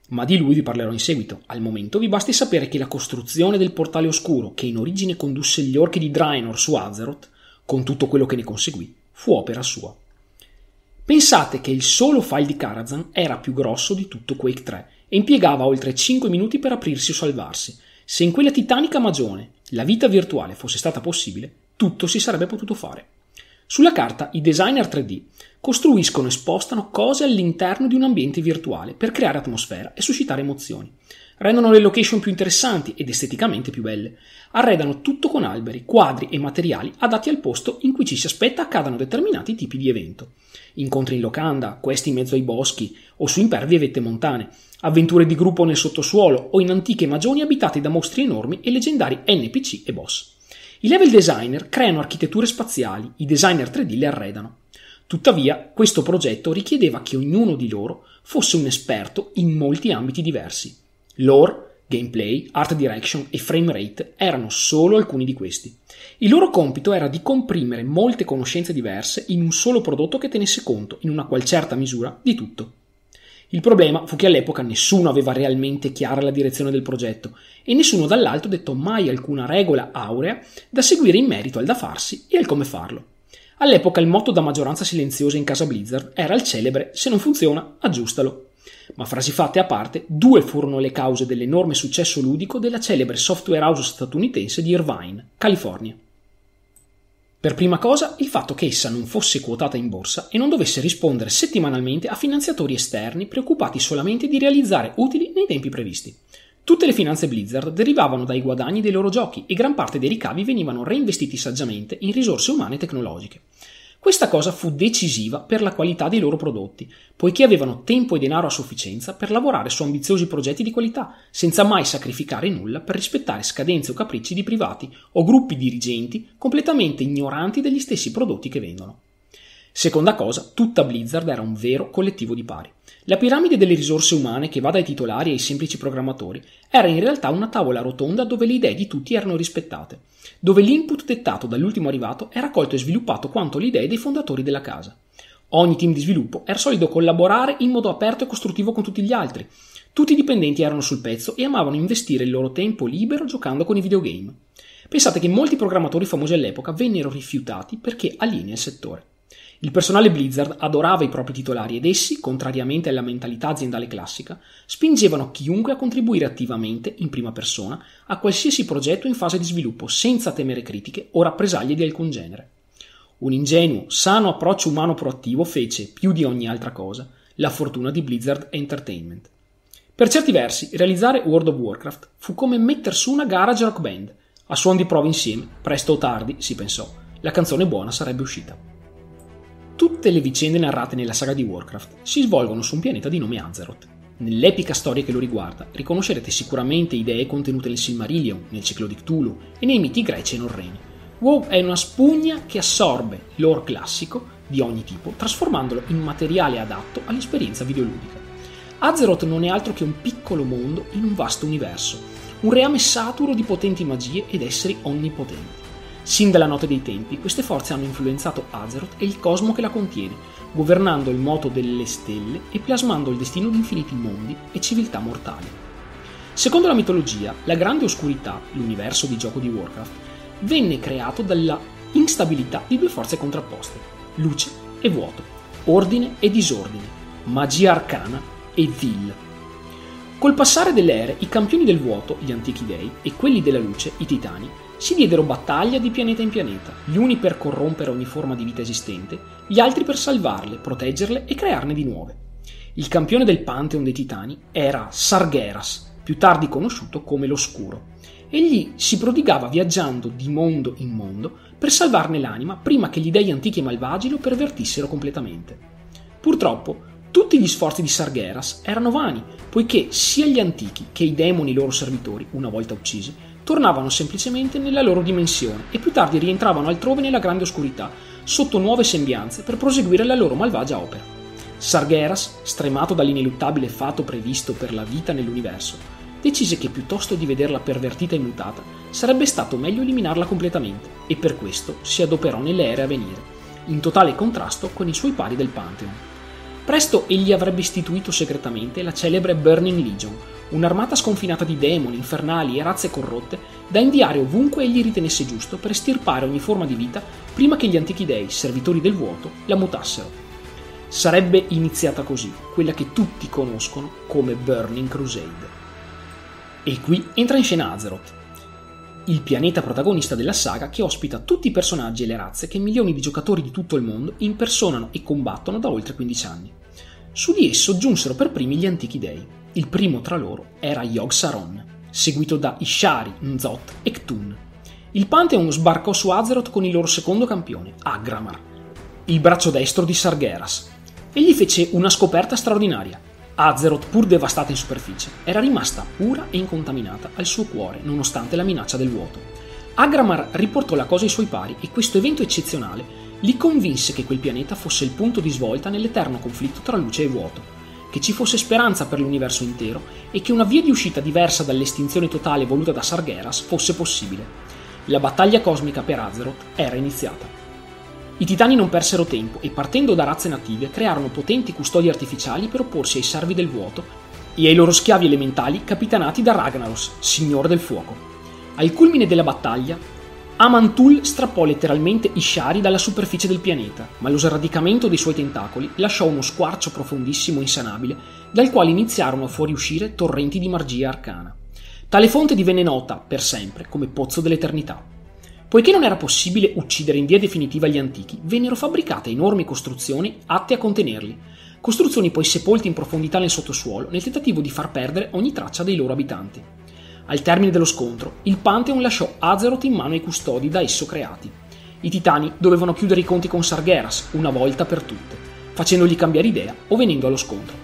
Speaker 3: ma di lui vi parlerò in seguito. Al momento vi basti sapere che la costruzione del portale oscuro, che in origine condusse gli orchi di Draenor su Azeroth, con tutto quello che ne conseguì, fu opera sua. Pensate che il solo file di Karazan era più grosso di tutto Quake 3 e impiegava oltre 5 minuti per aprirsi o salvarsi, se in quella titanica magione la vita virtuale fosse stata possibile, tutto si sarebbe potuto fare. Sulla carta i designer 3D costruiscono e spostano cose all'interno di un ambiente virtuale per creare atmosfera e suscitare emozioni. Rendono le location più interessanti ed esteticamente più belle. Arredano tutto con alberi, quadri e materiali adatti al posto in cui ci si aspetta accadano determinati tipi di evento. Incontri in locanda, questi in mezzo ai boschi o su impervie vette montane, avventure di gruppo nel sottosuolo o in antiche magioni abitate da mostri enormi e leggendari NPC e boss. I level designer creano architetture spaziali, i designer 3D le arredano. Tuttavia, questo progetto richiedeva che ognuno di loro fosse un esperto in molti ambiti diversi. Lore, gameplay, art direction e frame rate erano solo alcuni di questi. Il loro compito era di comprimere molte conoscenze diverse in un solo prodotto che tenesse conto, in una qual certa misura, di tutto. Il problema fu che all'epoca nessuno aveva realmente chiara la direzione del progetto e nessuno dall'alto dettò mai alcuna regola aurea da seguire in merito al da farsi e al come farlo. All'epoca il motto da maggioranza silenziosa in casa Blizzard era il celebre se non funziona, aggiustalo. Ma frasi fatte a parte, due furono le cause dell'enorme successo ludico della celebre software house statunitense di Irvine, California. Per prima cosa il fatto che essa non fosse quotata in borsa e non dovesse rispondere settimanalmente a finanziatori esterni preoccupati solamente di realizzare utili nei tempi previsti. Tutte le finanze Blizzard derivavano dai guadagni dei loro giochi e gran parte dei ricavi venivano reinvestiti saggiamente in risorse umane e tecnologiche. Questa cosa fu decisiva per la qualità dei loro prodotti, poiché avevano tempo e denaro a sufficienza per lavorare su ambiziosi progetti di qualità, senza mai sacrificare nulla per rispettare scadenze o capricci di privati o gruppi dirigenti completamente ignoranti degli stessi prodotti che vendono. Seconda cosa, tutta Blizzard era un vero collettivo di pari. La piramide delle risorse umane, che va dai titolari ai semplici programmatori, era in realtà una tavola rotonda dove le idee di tutti erano rispettate, dove l'input dettato dall'ultimo arrivato era colto e sviluppato quanto le idee dei fondatori della casa. Ogni team di sviluppo era solito collaborare in modo aperto e costruttivo con tutti gli altri. Tutti i dipendenti erano sul pezzo e amavano investire il loro tempo libero giocando con i videogame. Pensate che molti programmatori famosi all'epoca vennero rifiutati perché alieni al settore. Il personale Blizzard adorava i propri titolari ed essi, contrariamente alla mentalità aziendale classica, spingevano chiunque a contribuire attivamente, in prima persona, a qualsiasi progetto in fase di sviluppo, senza temere critiche o rappresaglie di alcun genere. Un ingenuo, sano approccio umano proattivo fece, più di ogni altra cosa, la fortuna di Blizzard Entertainment. Per certi versi, realizzare World of Warcraft fu come metter su una garage rock band. A suon di prove insieme, presto o tardi, si pensò, la canzone buona sarebbe uscita. Tutte le vicende narrate nella saga di Warcraft si svolgono su un pianeta di nome Azeroth. Nell'epica storia che lo riguarda riconoscerete sicuramente idee contenute nel Silmarillion, nel ciclo di Cthulhu e nei miti greci e norreni. WoW è una spugna che assorbe lore classico di ogni tipo, trasformandolo in materiale adatto all'esperienza videoludica. Azeroth non è altro che un piccolo mondo in un vasto universo, un reame saturo di potenti magie ed esseri onnipotenti sin dalla notte dei tempi, queste forze hanno influenzato Azeroth e il cosmo che la contiene, governando il moto delle stelle e plasmando il destino di infiniti mondi e civiltà mortali. Secondo la mitologia, la Grande Oscurità, l'universo di gioco di Warcraft, venne creato dalla instabilità di due forze contrapposte, luce e vuoto, ordine e disordine, magia arcana e vil. Col passare delle ere, i campioni del vuoto, gli antichi dei, e quelli della luce, i titani, si diedero battaglia di pianeta in pianeta, gli uni per corrompere ogni forma di vita esistente, gli altri per salvarle, proteggerle e crearne di nuove. Il campione del Pantheon dei Titani era Sargeras, più tardi conosciuto come l'Oscuro. Egli si prodigava viaggiando di mondo in mondo per salvarne l'anima prima che gli dei antichi e malvagi lo pervertissero completamente. Purtroppo, tutti gli sforzi di Sargeras erano vani, poiché sia gli antichi che i demoni loro servitori, una volta uccisi, tornavano semplicemente nella loro dimensione e più tardi rientravano altrove nella grande oscurità, sotto nuove sembianze per proseguire la loro malvagia opera. Sargeras, stremato dall'ineluttabile fato previsto per la vita nell'universo, decise che piuttosto di vederla pervertita e mutata, sarebbe stato meglio eliminarla completamente e per questo si adoperò nelle ere a venire, in totale contrasto con i suoi pari del Pantheon. Presto egli avrebbe istituito segretamente la celebre Burning Legion, un'armata sconfinata di demoni, infernali e razze corrotte da inviare ovunque egli ritenesse giusto per estirpare ogni forma di vita prima che gli antichi dei, servitori del vuoto, la mutassero. Sarebbe iniziata così quella che tutti conoscono come Burning Crusade. E qui entra in scena Azeroth, il pianeta protagonista della saga che ospita tutti i personaggi e le razze che milioni di giocatori di tutto il mondo impersonano e combattono da oltre 15 anni. Su di esso giunsero per primi gli antichi dei, il primo tra loro era Yog-Saron, seguito da Ishari, Nzot e Ktun. Il Pantheon sbarcò su Azeroth con il loro secondo campione, Agramar, il braccio destro di Sargeras, e gli fece una scoperta straordinaria. Azeroth, pur devastata in superficie, era rimasta pura e incontaminata al suo cuore nonostante la minaccia del vuoto. Agramar riportò la cosa ai suoi pari e questo evento eccezionale li convinse che quel pianeta fosse il punto di svolta nell'eterno conflitto tra luce e vuoto che ci fosse speranza per l'universo intero e che una via di uscita diversa dall'estinzione totale voluta da Sargeras fosse possibile. La battaglia cosmica per Azeroth era iniziata. I titani non persero tempo e partendo da razze native crearono potenti custodi artificiali per opporsi ai servi del vuoto e ai loro schiavi elementali capitanati da Ragnaros, signore del fuoco. Al culmine della battaglia, Amantul strappò letteralmente i sciari dalla superficie del pianeta, ma lo sradicamento dei suoi tentacoli lasciò uno squarcio profondissimo e insanabile, dal quale iniziarono a fuoriuscire torrenti di magia arcana. Tale fonte divenne nota, per sempre, come Pozzo dell'Eternità. Poiché non era possibile uccidere in via definitiva gli antichi, vennero fabbricate enormi costruzioni atte a contenerli, costruzioni poi sepolte in profondità nel sottosuolo nel tentativo di far perdere ogni traccia dei loro abitanti. Al termine dello scontro, il Pantheon lasciò Azeroth in mano ai custodi da esso creati. I titani dovevano chiudere i conti con Sargeras una volta per tutte, facendogli cambiare idea o venendo allo scontro.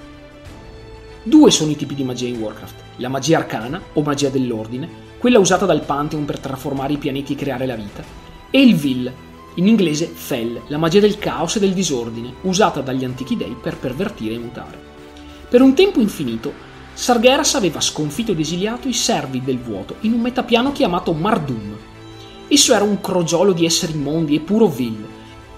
Speaker 3: Due sono i tipi di magia in Warcraft, la magia arcana o magia dell'ordine, quella usata dal Pantheon per trasformare i pianeti e creare la vita, e il Vil, in inglese Fell, la magia del caos e del disordine, usata dagli antichi dei per pervertire e mutare. Per un tempo infinito, Sargeras aveva sconfitto ed esiliato i servi del vuoto in un metapiano chiamato Mardum. Esso era un crogiolo di esseri immondi e puro vil.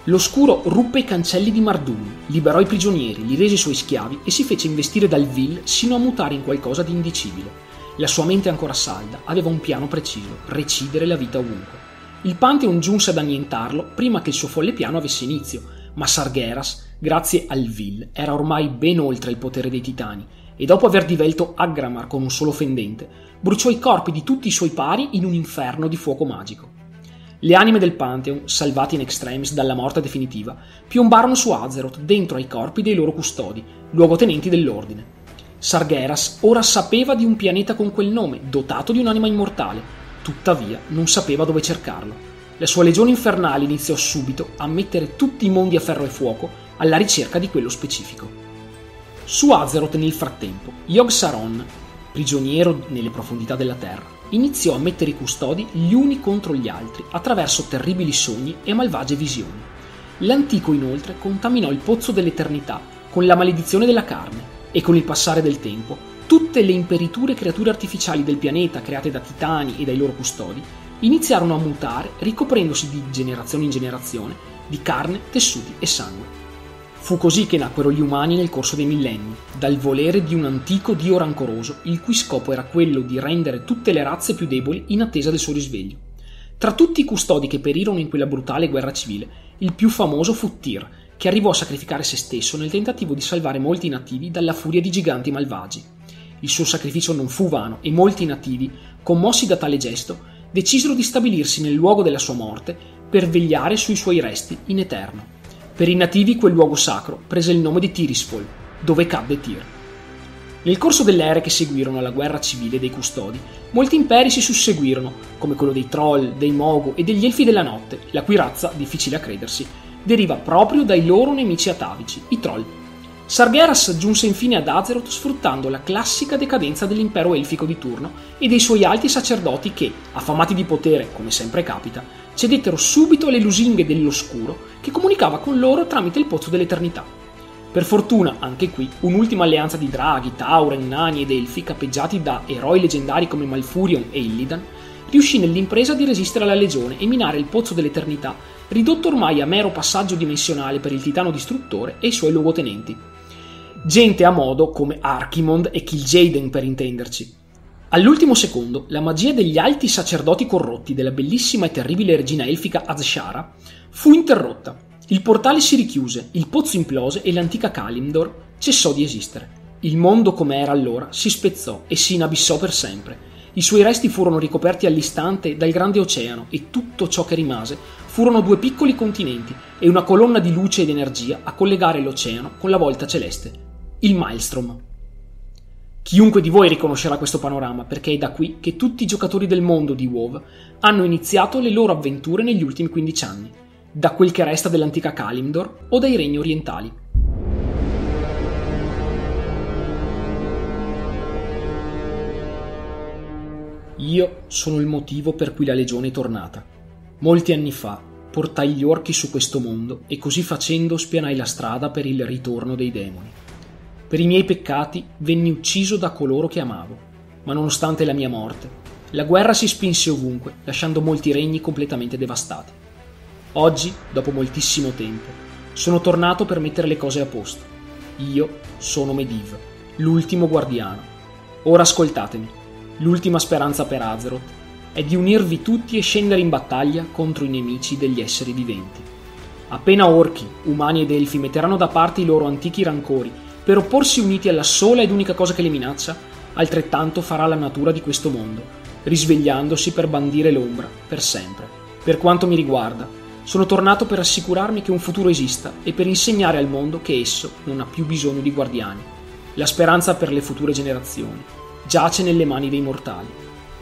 Speaker 3: L'oscuro ruppe i cancelli di Mardum, liberò i prigionieri, li rese i suoi schiavi e si fece investire dal vil sino a mutare in qualcosa di indicibile. La sua mente ancora salda aveva un piano preciso, recidere la vita ovunque. Il Pantheon giunse ad annientarlo prima che il suo folle piano avesse inizio, ma Sargeras, grazie al vil, era ormai ben oltre il potere dei titani e dopo aver divelto Agramar con un solo fendente, bruciò i corpi di tutti i suoi pari in un inferno di fuoco magico. Le anime del Pantheon, salvate in extremis dalla morte definitiva, piombarono su Azeroth dentro ai corpi dei loro custodi, luogotenenti dell'ordine. Sargeras ora sapeva di un pianeta con quel nome, dotato di un'anima immortale, tuttavia non sapeva dove cercarlo. La sua legione infernale iniziò subito a mettere tutti i mondi a ferro e fuoco alla ricerca di quello specifico su Azeroth nel frattempo, Yog-Saron, prigioniero nelle profondità della Terra, iniziò a mettere i custodi gli uni contro gli altri attraverso terribili sogni e malvagie visioni. L'antico inoltre contaminò il pozzo dell'eternità con la maledizione della carne e con il passare del tempo tutte le imperiture creature artificiali del pianeta create da titani e dai loro custodi iniziarono a mutare ricoprendosi di generazione in generazione di carne, tessuti e sangue. Fu così che nacquero gli umani nel corso dei millenni, dal volere di un antico dio rancoroso, il cui scopo era quello di rendere tutte le razze più deboli in attesa del suo risveglio. Tra tutti i custodi che perirono in quella brutale guerra civile, il più famoso fu Tyr, che arrivò a sacrificare se stesso nel tentativo di salvare molti nativi dalla furia di giganti malvagi. Il suo sacrificio non fu vano e molti nativi, commossi da tale gesto, decisero di stabilirsi nel luogo della sua morte per vegliare sui suoi resti in eterno. Per i nativi quel luogo sacro prese il nome di Tirisfol, dove cadde Tir. Nel corso delle ere che seguirono alla guerra civile dei Custodi, molti imperi si susseguirono, come quello dei Troll, dei Mogo e degli Elfi della Notte, la cui razza, difficile a credersi, deriva proprio dai loro nemici atavici, i Troll, Sargeras giunse infine ad Azeroth sfruttando la classica decadenza dell'impero elfico di turno e dei suoi alti sacerdoti che, affamati di potere, come sempre capita, cedettero subito alle lusinghe dell'oscuro che comunicava con loro tramite il pozzo dell'eternità. Per fortuna, anche qui, un'ultima alleanza di draghi, tauren, nani ed elfi capeggiati da eroi leggendari come Malfurion e Illidan, riuscì nell'impresa di resistere alla legione e minare il pozzo dell'eternità, ridotto ormai a mero passaggio dimensionale per il titano distruttore e i suoi luogotenenti gente a modo come Archimond e Kil'jaeden per intenderci. All'ultimo secondo, la magia degli alti sacerdoti corrotti della bellissima e terribile regina elfica Azshara fu interrotta. Il portale si richiuse, il pozzo implose e l'antica Kalimdor cessò di esistere. Il mondo come era allora si spezzò e si inabissò per sempre. I suoi resti furono ricoperti all'istante dal grande oceano e tutto ciò che rimase furono due piccoli continenti e una colonna di luce ed energia a collegare l'oceano con la volta celeste, il Maelstrom. Chiunque di voi riconoscerà questo panorama perché è da qui che tutti i giocatori del mondo di WoW hanno iniziato le loro avventure negli ultimi 15 anni, da quel che resta dell'antica Kalimdor o dai regni orientali. Io sono il motivo per cui la Legione è tornata. Molti anni fa portai gli orchi su questo mondo e così facendo spianai la strada per il ritorno dei demoni. Per i miei peccati venni ucciso da coloro che amavo, ma nonostante la mia morte, la guerra si spinse ovunque, lasciando molti regni completamente devastati. Oggi, dopo moltissimo tempo, sono tornato per mettere le cose a posto. Io sono Mediv, l'ultimo guardiano. Ora ascoltatemi. L'ultima speranza per Azeroth è di unirvi tutti e scendere in battaglia contro i nemici degli esseri viventi. Appena orchi, umani ed elfi metteranno da parte i loro antichi rancori per opporsi uniti alla sola ed unica cosa che le minaccia, altrettanto farà la natura di questo mondo, risvegliandosi per bandire l'ombra, per sempre. Per quanto mi riguarda, sono tornato per assicurarmi che un futuro esista e per insegnare al mondo che esso non ha più bisogno di guardiani. La speranza per le future generazioni giace nelle mani dei mortali.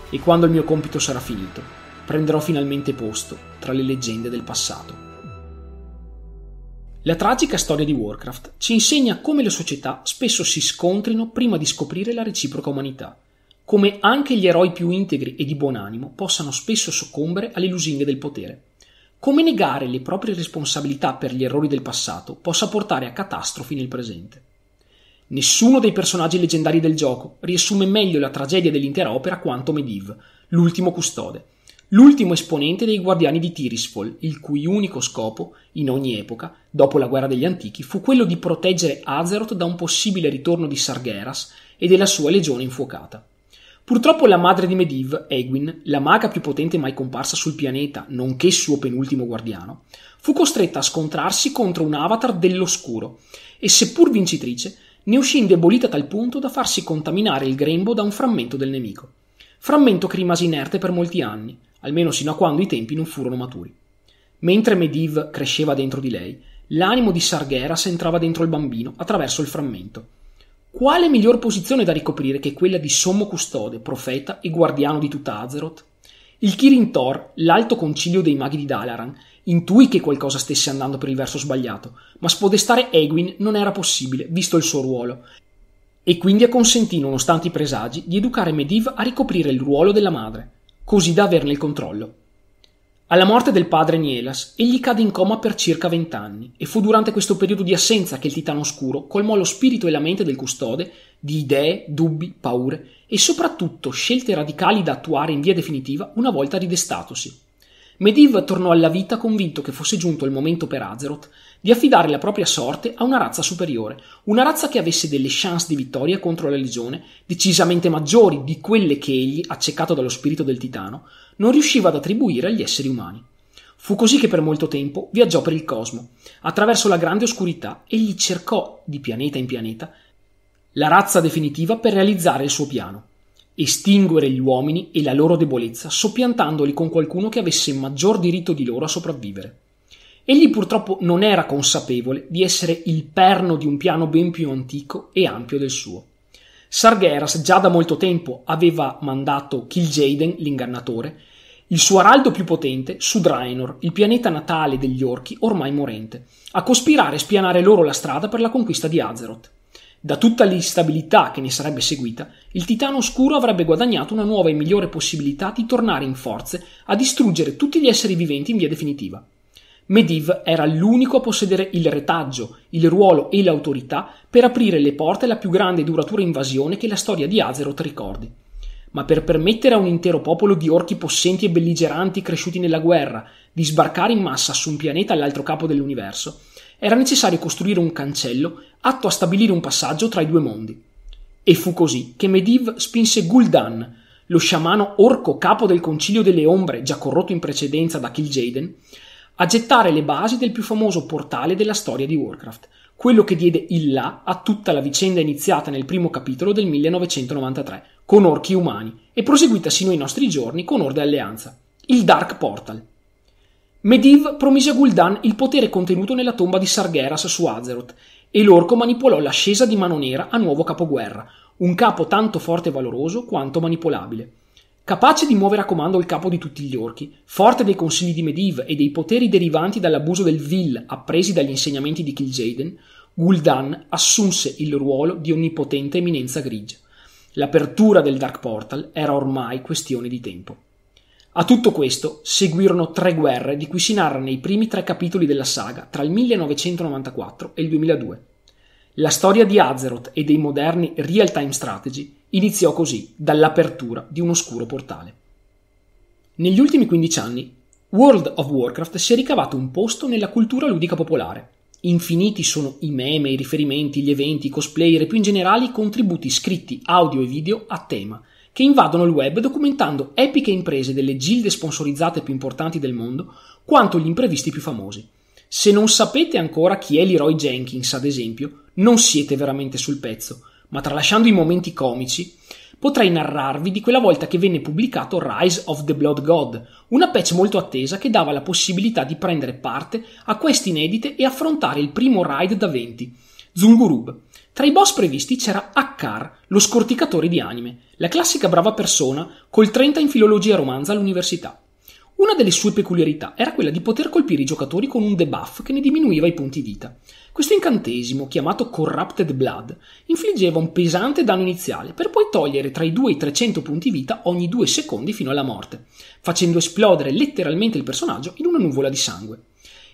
Speaker 3: E quando il mio compito sarà finito, prenderò finalmente posto tra le leggende del passato. La tragica storia di Warcraft ci insegna come le società spesso si scontrino prima di scoprire la reciproca umanità, come anche gli eroi più integri e di buon animo possano spesso soccombere alle lusinghe del potere, come negare le proprie responsabilità per gli errori del passato possa portare a catastrofi nel presente. Nessuno dei personaggi leggendari del gioco riassume meglio la tragedia dell'intera opera quanto Medivh, l'ultimo custode, l'ultimo esponente dei guardiani di Tirisfol, il cui unico scopo, in ogni epoca, dopo la guerra degli antichi, fu quello di proteggere Azeroth da un possibile ritorno di Sargeras e della sua legione infuocata. Purtroppo la madre di Mediv, Egwin, la maga più potente mai comparsa sul pianeta, nonché suo penultimo guardiano, fu costretta a scontrarsi contro un avatar dell'oscuro e, seppur vincitrice, ne uscì indebolita a tal punto da farsi contaminare il grembo da un frammento del nemico. Frammento che rimase inerte per molti anni, almeno sino a quando i tempi non furono maturi. Mentre Mediv cresceva dentro di lei, l'animo di Sargeras entrava dentro il bambino attraverso il frammento. Quale miglior posizione da ricoprire che quella di sommo custode, profeta e guardiano di tutta Azeroth? Il Kirin Thor, l'alto concilio dei maghi di Dalaran, intuì che qualcosa stesse andando per il verso sbagliato, ma spodestare Egwin non era possibile, visto il suo ruolo, e quindi acconsentì, nonostante i presagi, di educare Mediv a ricoprire il ruolo della madre così da averne il controllo. Alla morte del padre Nielas, egli cade in coma per circa vent'anni e fu durante questo periodo di assenza che il titano oscuro colmò lo spirito e la mente del custode di idee, dubbi, paure e soprattutto scelte radicali da attuare in via definitiva una volta ridestatosi. Medivh tornò alla vita convinto che fosse giunto il momento per Azeroth di affidare la propria sorte a una razza superiore, una razza che avesse delle chance di vittoria contro la legione decisamente maggiori di quelle che egli, accecato dallo spirito del titano, non riusciva ad attribuire agli esseri umani. Fu così che per molto tempo viaggiò per il cosmo. Attraverso la grande oscurità egli cercò, di pianeta in pianeta, la razza definitiva per realizzare il suo piano estinguere gli uomini e la loro debolezza, soppiantandoli con qualcuno che avesse maggior diritto di loro a sopravvivere. Egli purtroppo non era consapevole di essere il perno di un piano ben più antico e ampio del suo. Sargeras già da molto tempo aveva mandato Kil'jaeden, l'ingannatore, il suo araldo più potente, su Draenor, il pianeta natale degli orchi ormai morente, a cospirare e spianare loro la strada per la conquista di Azeroth. Da tutta l'instabilità che ne sarebbe seguita, il Titano Oscuro avrebbe guadagnato una nuova e migliore possibilità di tornare in forze a distruggere tutti gli esseri viventi in via definitiva. Mediv era l'unico a possedere il retaggio, il ruolo e l'autorità per aprire le porte alla più grande e duratura invasione che la storia di Azeroth ricordi. Ma per permettere a un intero popolo di orchi possenti e belligeranti cresciuti nella guerra di sbarcare in massa su un pianeta all'altro capo dell'universo, era necessario costruire un cancello atto a stabilire un passaggio tra i due mondi. E fu così che Mediv spinse Gul'dan, lo sciamano orco capo del Concilio delle Ombre, già corrotto in precedenza da Kil'jaeden, a gettare le basi del più famoso portale della storia di Warcraft, quello che diede il là a tutta la vicenda iniziata nel primo capitolo del 1993 con orchi umani e proseguita sino ai nostri giorni con Orde Alleanza, il Dark Portal. Mediv promise a Gul'dan il potere contenuto nella tomba di Sargeras su Azeroth e l'orco manipolò l'ascesa di Mano Nera a nuovo capoguerra, un capo tanto forte e valoroso quanto manipolabile. Capace di muovere a comando il capo di tutti gli orchi, forte dei consigli di Mediv e dei poteri derivanti dall'abuso del Vil appresi dagli insegnamenti di Kil'jaeden, Gul'dan assunse il ruolo di onnipotente eminenza grigia. L'apertura del Dark Portal era ormai questione di tempo. A tutto questo seguirono tre guerre di cui si narra nei primi tre capitoli della saga tra il 1994 e il 2002. La storia di Azeroth e dei moderni real-time strategy iniziò così dall'apertura di un oscuro portale. Negli ultimi 15 anni World of Warcraft si è ricavato un posto nella cultura ludica popolare. Infiniti sono i meme, i riferimenti, gli eventi, i cosplayer e più in generale i contributi scritti, audio e video a tema – che invadono il web documentando epiche imprese delle gilde sponsorizzate più importanti del mondo, quanto gli imprevisti più famosi. Se non sapete ancora chi è Leroy Jenkins, ad esempio, non siete veramente sul pezzo, ma tralasciando i momenti comici, potrei narrarvi di quella volta che venne pubblicato Rise of the Blood God, una patch molto attesa che dava la possibilità di prendere parte a queste inedite e affrontare il primo raid da 20, Zungurub, tra i boss previsti c'era Akkar, lo scorticatore di anime, la classica brava persona col 30 in filologia romanza all'università. Una delle sue peculiarità era quella di poter colpire i giocatori con un debuff che ne diminuiva i punti vita. Questo incantesimo, chiamato Corrupted Blood, infliggeva un pesante danno iniziale per poi togliere tra i 2 e i 300 punti vita ogni 2 secondi fino alla morte, facendo esplodere letteralmente il personaggio in una nuvola di sangue.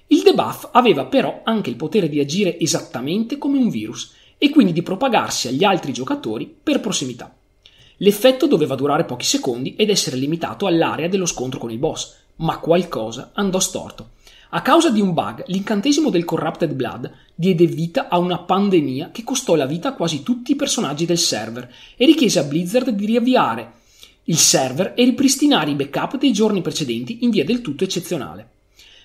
Speaker 3: Il debuff aveva però anche il potere di agire esattamente come un virus e quindi di propagarsi agli altri giocatori per prossimità. L'effetto doveva durare pochi secondi ed essere limitato all'area dello scontro con il boss, ma qualcosa andò storto. A causa di un bug, l'incantesimo del Corrupted Blood diede vita a una pandemia che costò la vita a quasi tutti i personaggi del server e richiese a Blizzard di riavviare il server e ripristinare i backup dei giorni precedenti in via del tutto eccezionale.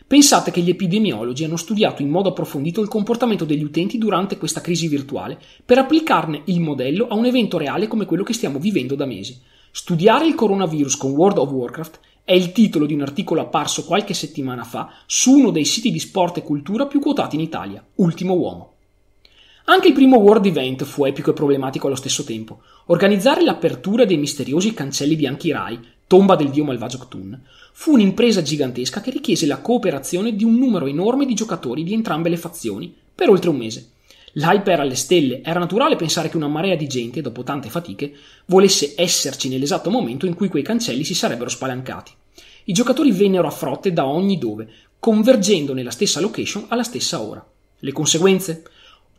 Speaker 3: Pensate che gli epidemiologi hanno studiato in modo approfondito il comportamento degli utenti durante questa crisi virtuale per applicarne il modello a un evento reale come quello che stiamo vivendo da mesi. Studiare il coronavirus con World of Warcraft è il titolo di un articolo apparso qualche settimana fa su uno dei siti di sport e cultura più quotati in Italia, Ultimo Uomo. Anche il primo World Event fu epico e problematico allo stesso tempo. Organizzare l'apertura dei misteriosi cancelli bianchi Rai, tomba del dio malvagio Ktun, fu un'impresa gigantesca che richiese la cooperazione di un numero enorme di giocatori di entrambe le fazioni per oltre un mese. L'hype era alle stelle, era naturale pensare che una marea di gente, dopo tante fatiche, volesse esserci nell'esatto momento in cui quei cancelli si sarebbero spalancati. I giocatori vennero a frotte da ogni dove, convergendo nella stessa location alla stessa ora. Le conseguenze?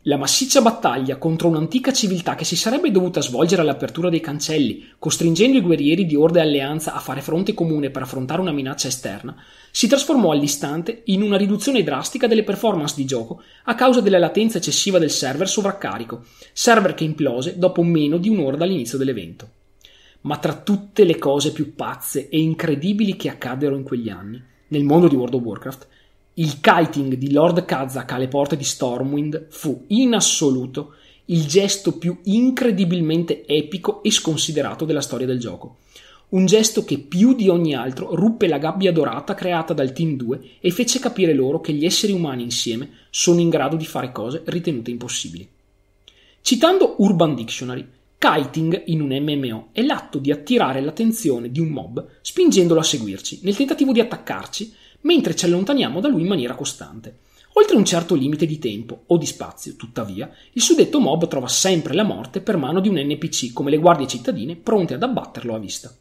Speaker 3: La massiccia battaglia contro un'antica civiltà che si sarebbe dovuta svolgere all'apertura dei cancelli, costringendo i guerrieri di Orde e Alleanza a fare fronte comune per affrontare una minaccia esterna, si trasformò all'istante in una riduzione drastica delle performance di gioco a causa della latenza eccessiva del server sovraccarico, server che implose dopo meno di un'ora dall'inizio dell'evento. Ma tra tutte le cose più pazze e incredibili che accaddero in quegli anni, nel mondo di World of Warcraft, il kiting di Lord Kazak alle porte di Stormwind fu in assoluto il gesto più incredibilmente epico e sconsiderato della storia del gioco. Un gesto che più di ogni altro ruppe la gabbia dorata creata dal Team 2 e fece capire loro che gli esseri umani insieme sono in grado di fare cose ritenute impossibili. Citando Urban Dictionary, kiting in un MMO è l'atto di attirare l'attenzione di un mob spingendolo a seguirci, nel tentativo di attaccarci mentre ci allontaniamo da lui in maniera costante. Oltre un certo limite di tempo o di spazio, tuttavia, il suddetto mob trova sempre la morte per mano di un NPC come le guardie cittadine pronte ad abbatterlo a vista.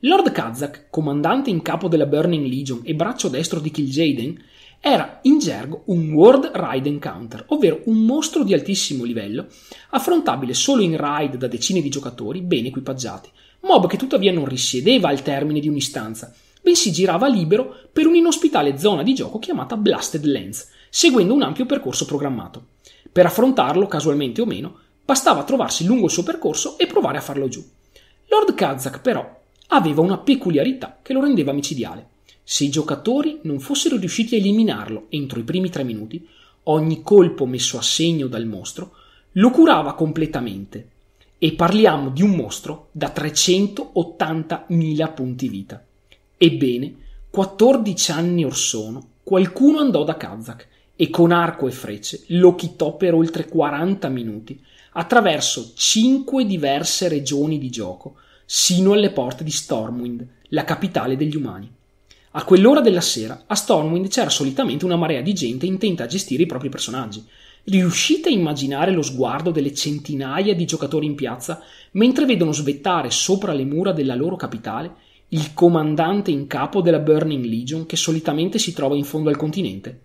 Speaker 3: Lord Kazak, comandante in capo della Burning Legion e braccio destro di Kil'jaeden, era in gergo un World Raid Encounter, ovvero un mostro di altissimo livello, affrontabile solo in raid da decine di giocatori ben equipaggiati, mob che tuttavia non risiedeva al termine di un'istanza, bensì girava libero per un'inospitale zona di gioco chiamata Blasted Lens, seguendo un ampio percorso programmato. Per affrontarlo, casualmente o meno, bastava trovarsi lungo il suo percorso e provare a farlo giù. Lord Kazak, però, aveva una peculiarità che lo rendeva micidiale. Se i giocatori non fossero riusciti a eliminarlo entro i primi tre minuti, ogni colpo messo a segno dal mostro lo curava completamente. E parliamo di un mostro da 380.000 punti vita. Ebbene, 14 anni or sono, qualcuno andò da Kazak e con arco e frecce lo chitò per oltre 40 minuti attraverso 5 diverse regioni di gioco sino alle porte di Stormwind, la capitale degli umani. A quell'ora della sera a Stormwind c'era solitamente una marea di gente intenta a gestire i propri personaggi. Riuscite a immaginare lo sguardo delle centinaia di giocatori in piazza mentre vedono svettare sopra le mura della loro capitale il comandante in capo della Burning Legion che solitamente si trova in fondo al continente.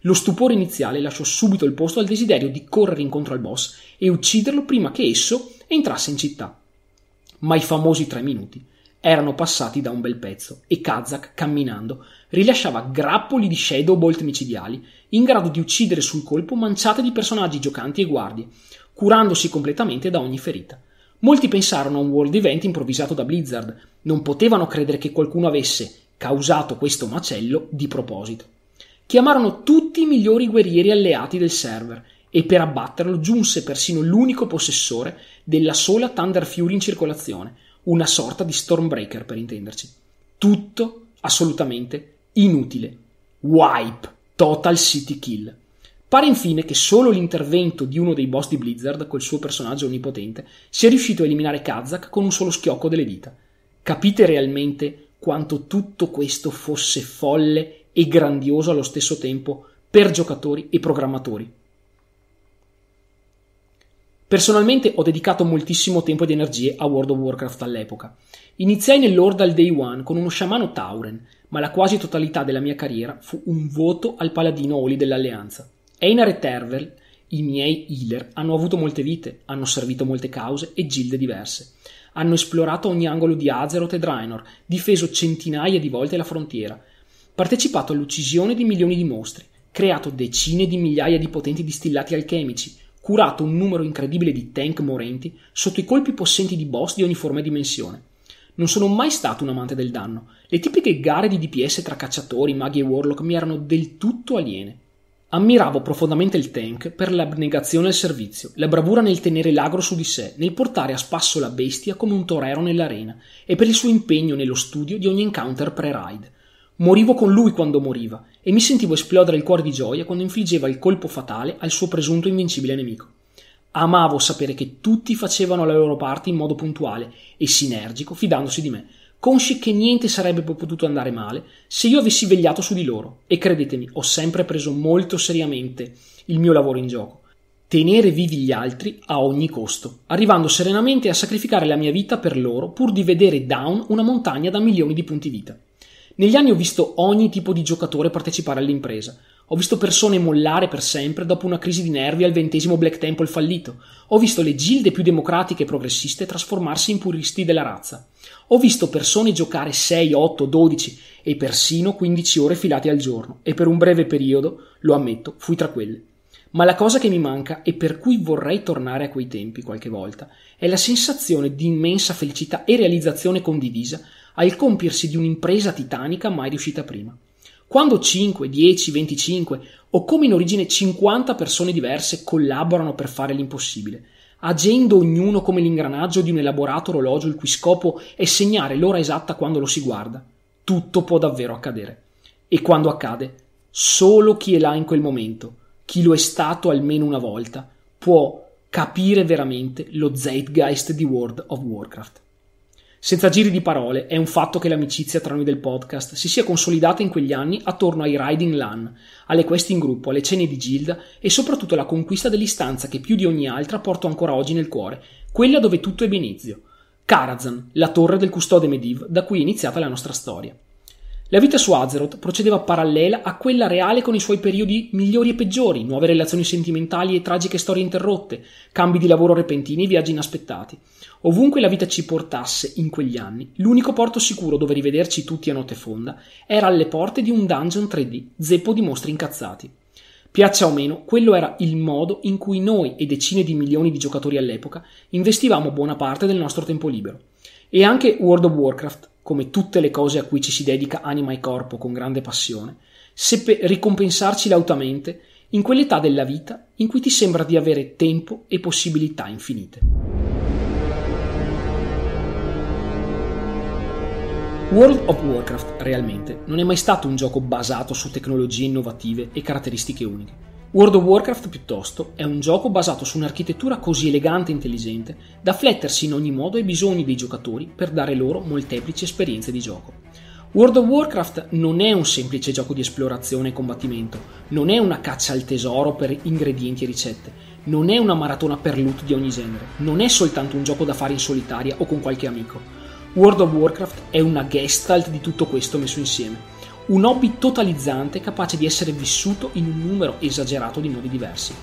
Speaker 3: Lo stupore iniziale lasciò subito il posto al desiderio di correre incontro al boss e ucciderlo prima che esso entrasse in città. Ma i famosi tre minuti erano passati da un bel pezzo e Kazak, camminando, rilasciava grappoli di shadow bolt micidiali, in grado di uccidere sul colpo manciate di personaggi giocanti e guardie, curandosi completamente da ogni ferita. Molti pensarono a un world event improvvisato da Blizzard, non potevano credere che qualcuno avesse causato questo macello di proposito. Chiamarono tutti i migliori guerrieri alleati del server e per abbatterlo giunse persino l'unico possessore della sola Thunder Fury in circolazione, una sorta di Stormbreaker per intenderci. Tutto assolutamente inutile. Wipe, total city kill. Pare infine che solo l'intervento di uno dei boss di Blizzard, col suo personaggio onnipotente, sia riuscito a eliminare Kazak con un solo schiocco delle dita. Capite realmente quanto tutto questo fosse folle e grandioso allo stesso tempo per giocatori e programmatori. Personalmente ho dedicato moltissimo tempo ed energie a World of Warcraft all'epoca. Iniziai nell'Orda al day one con uno sciamano Tauren, ma la quasi totalità della mia carriera fu un voto al paladino Oli dell'Alleanza. Einar e Tervel, i miei healer, hanno avuto molte vite, hanno servito molte cause e gilde diverse. Hanno esplorato ogni angolo di Azeroth e Draenor, difeso centinaia di volte la frontiera, partecipato all'uccisione di milioni di mostri, creato decine di migliaia di potenti distillati alchemici, curato un numero incredibile di tank morenti sotto i colpi possenti di boss di ogni forma e dimensione. Non sono mai stato un amante del danno. Le tipiche gare di DPS tra cacciatori, maghi e warlock mi erano del tutto aliene. Ammiravo profondamente il tank per l'abnegazione al servizio, la bravura nel tenere l'agro su di sé, nel portare a spasso la bestia come un torero nell'arena e per il suo impegno nello studio di ogni encounter pre-ride. Morivo con lui quando moriva e mi sentivo esplodere il cuore di gioia quando infliggeva il colpo fatale al suo presunto invincibile nemico. Amavo sapere che tutti facevano la loro parte in modo puntuale e sinergico, fidandosi di me, consci che niente sarebbe potuto andare male se io avessi vegliato su di loro. E credetemi, ho sempre preso molto seriamente il mio lavoro in gioco. Tenere vivi gli altri a ogni costo, arrivando serenamente a sacrificare la mia vita per loro pur di vedere down una montagna da milioni di punti vita. Negli anni ho visto ogni tipo di giocatore partecipare all'impresa, ho visto persone mollare per sempre dopo una crisi di nervi al ventesimo Black Temple fallito. Ho visto le gilde più democratiche e progressiste trasformarsi in puristi della razza. Ho visto persone giocare 6, 8, 12 e persino 15 ore filate al giorno e per un breve periodo, lo ammetto, fui tra quelle. Ma la cosa che mi manca e per cui vorrei tornare a quei tempi qualche volta è la sensazione di immensa felicità e realizzazione condivisa al compiersi di un'impresa titanica mai riuscita prima. Quando 5, 10, 25 o come in origine 50 persone diverse collaborano per fare l'impossibile, agendo ognuno come l'ingranaggio di un elaborato orologio il cui scopo è segnare l'ora esatta quando lo si guarda, tutto può davvero accadere. E quando accade, solo chi è là in quel momento, chi lo è stato almeno una volta, può capire veramente lo zeitgeist di World of Warcraft. Senza giri di parole, è un fatto che l'amicizia tra noi del podcast si sia consolidata in quegli anni attorno ai riding LAN, alle queste in gruppo, alle cene di Gilda e soprattutto alla conquista dell'istanza che più di ogni altra porto ancora oggi nel cuore, quella dove tutto ebbe inizio. Karazan, la torre del custode Mediv, da cui è iniziata la nostra storia. La vita su Azeroth procedeva parallela a quella reale con i suoi periodi migliori e peggiori, nuove relazioni sentimentali e tragiche storie interrotte, cambi di lavoro repentini e viaggi inaspettati. Ovunque la vita ci portasse in quegli anni, l'unico porto sicuro dove rivederci tutti a notte fonda era alle porte di un dungeon 3D, zeppo di mostri incazzati. Piaccia o meno, quello era il modo in cui noi e decine di milioni di giocatori all'epoca investivamo buona parte del nostro tempo libero. E anche World of Warcraft come tutte le cose a cui ci si dedica anima e corpo con grande passione, seppe ricompensarci lautamente in quell'età della vita in cui ti sembra di avere tempo e possibilità infinite. World of Warcraft realmente non è mai stato un gioco basato su tecnologie innovative e caratteristiche uniche World of Warcraft piuttosto è un gioco basato su un'architettura così elegante e intelligente da flettersi in ogni modo ai bisogni dei giocatori per dare loro molteplici esperienze di gioco. World of Warcraft non è un semplice gioco di esplorazione e combattimento, non è una caccia al tesoro per ingredienti e ricette, non è una maratona per loot di ogni genere, non è soltanto un gioco da fare in solitaria o con qualche amico. World of Warcraft è una gestalt di tutto questo messo insieme un hobby totalizzante capace di essere vissuto in un numero esagerato di modi diversi.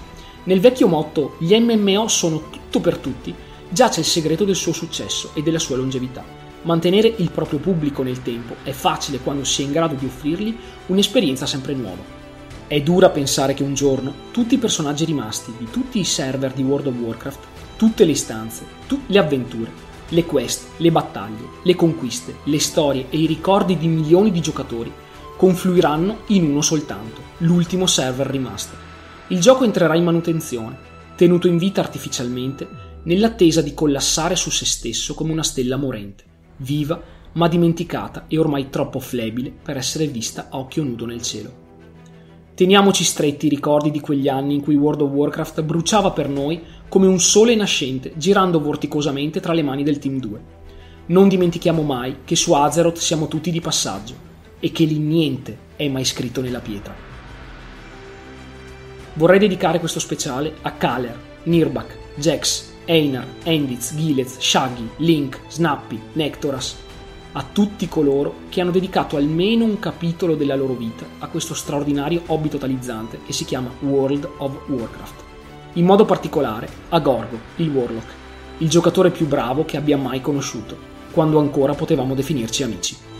Speaker 3: Nel vecchio motto gli MMO sono tutto per tutti, giace il segreto del suo successo e della sua longevità. Mantenere il proprio pubblico nel tempo è facile quando si è in grado di offrirgli un'esperienza sempre nuova. È dura pensare che un giorno tutti i personaggi rimasti di tutti i server di World of Warcraft, tutte le istanze, tutte le avventure, le quest, le battaglie, le conquiste, le storie e i ricordi di milioni di giocatori confluiranno in uno soltanto, l'ultimo server rimasto. Il gioco entrerà in manutenzione, tenuto in vita artificialmente, nell'attesa di collassare su se stesso come una stella morente, viva ma dimenticata e ormai troppo flebile per essere vista a occhio nudo nel cielo. Teniamoci stretti i ricordi di quegli anni in cui World of Warcraft bruciava per noi come un sole nascente girando vorticosamente tra le mani del Team 2. Non dimentichiamo mai che su Azeroth siamo tutti di passaggio e che lì niente è mai scritto nella pietra. Vorrei dedicare questo speciale a Kaler, Nirbak, Jax, Einar, Endiz, Gilez, Shaggy, Link, Snappy, Nectoras, a tutti coloro che hanno dedicato almeno un capitolo della loro vita a questo straordinario hobby totalizzante che si chiama World of Warcraft. In modo particolare a Gorgo, il Warlock, il giocatore più bravo che abbia mai conosciuto, quando ancora potevamo definirci amici.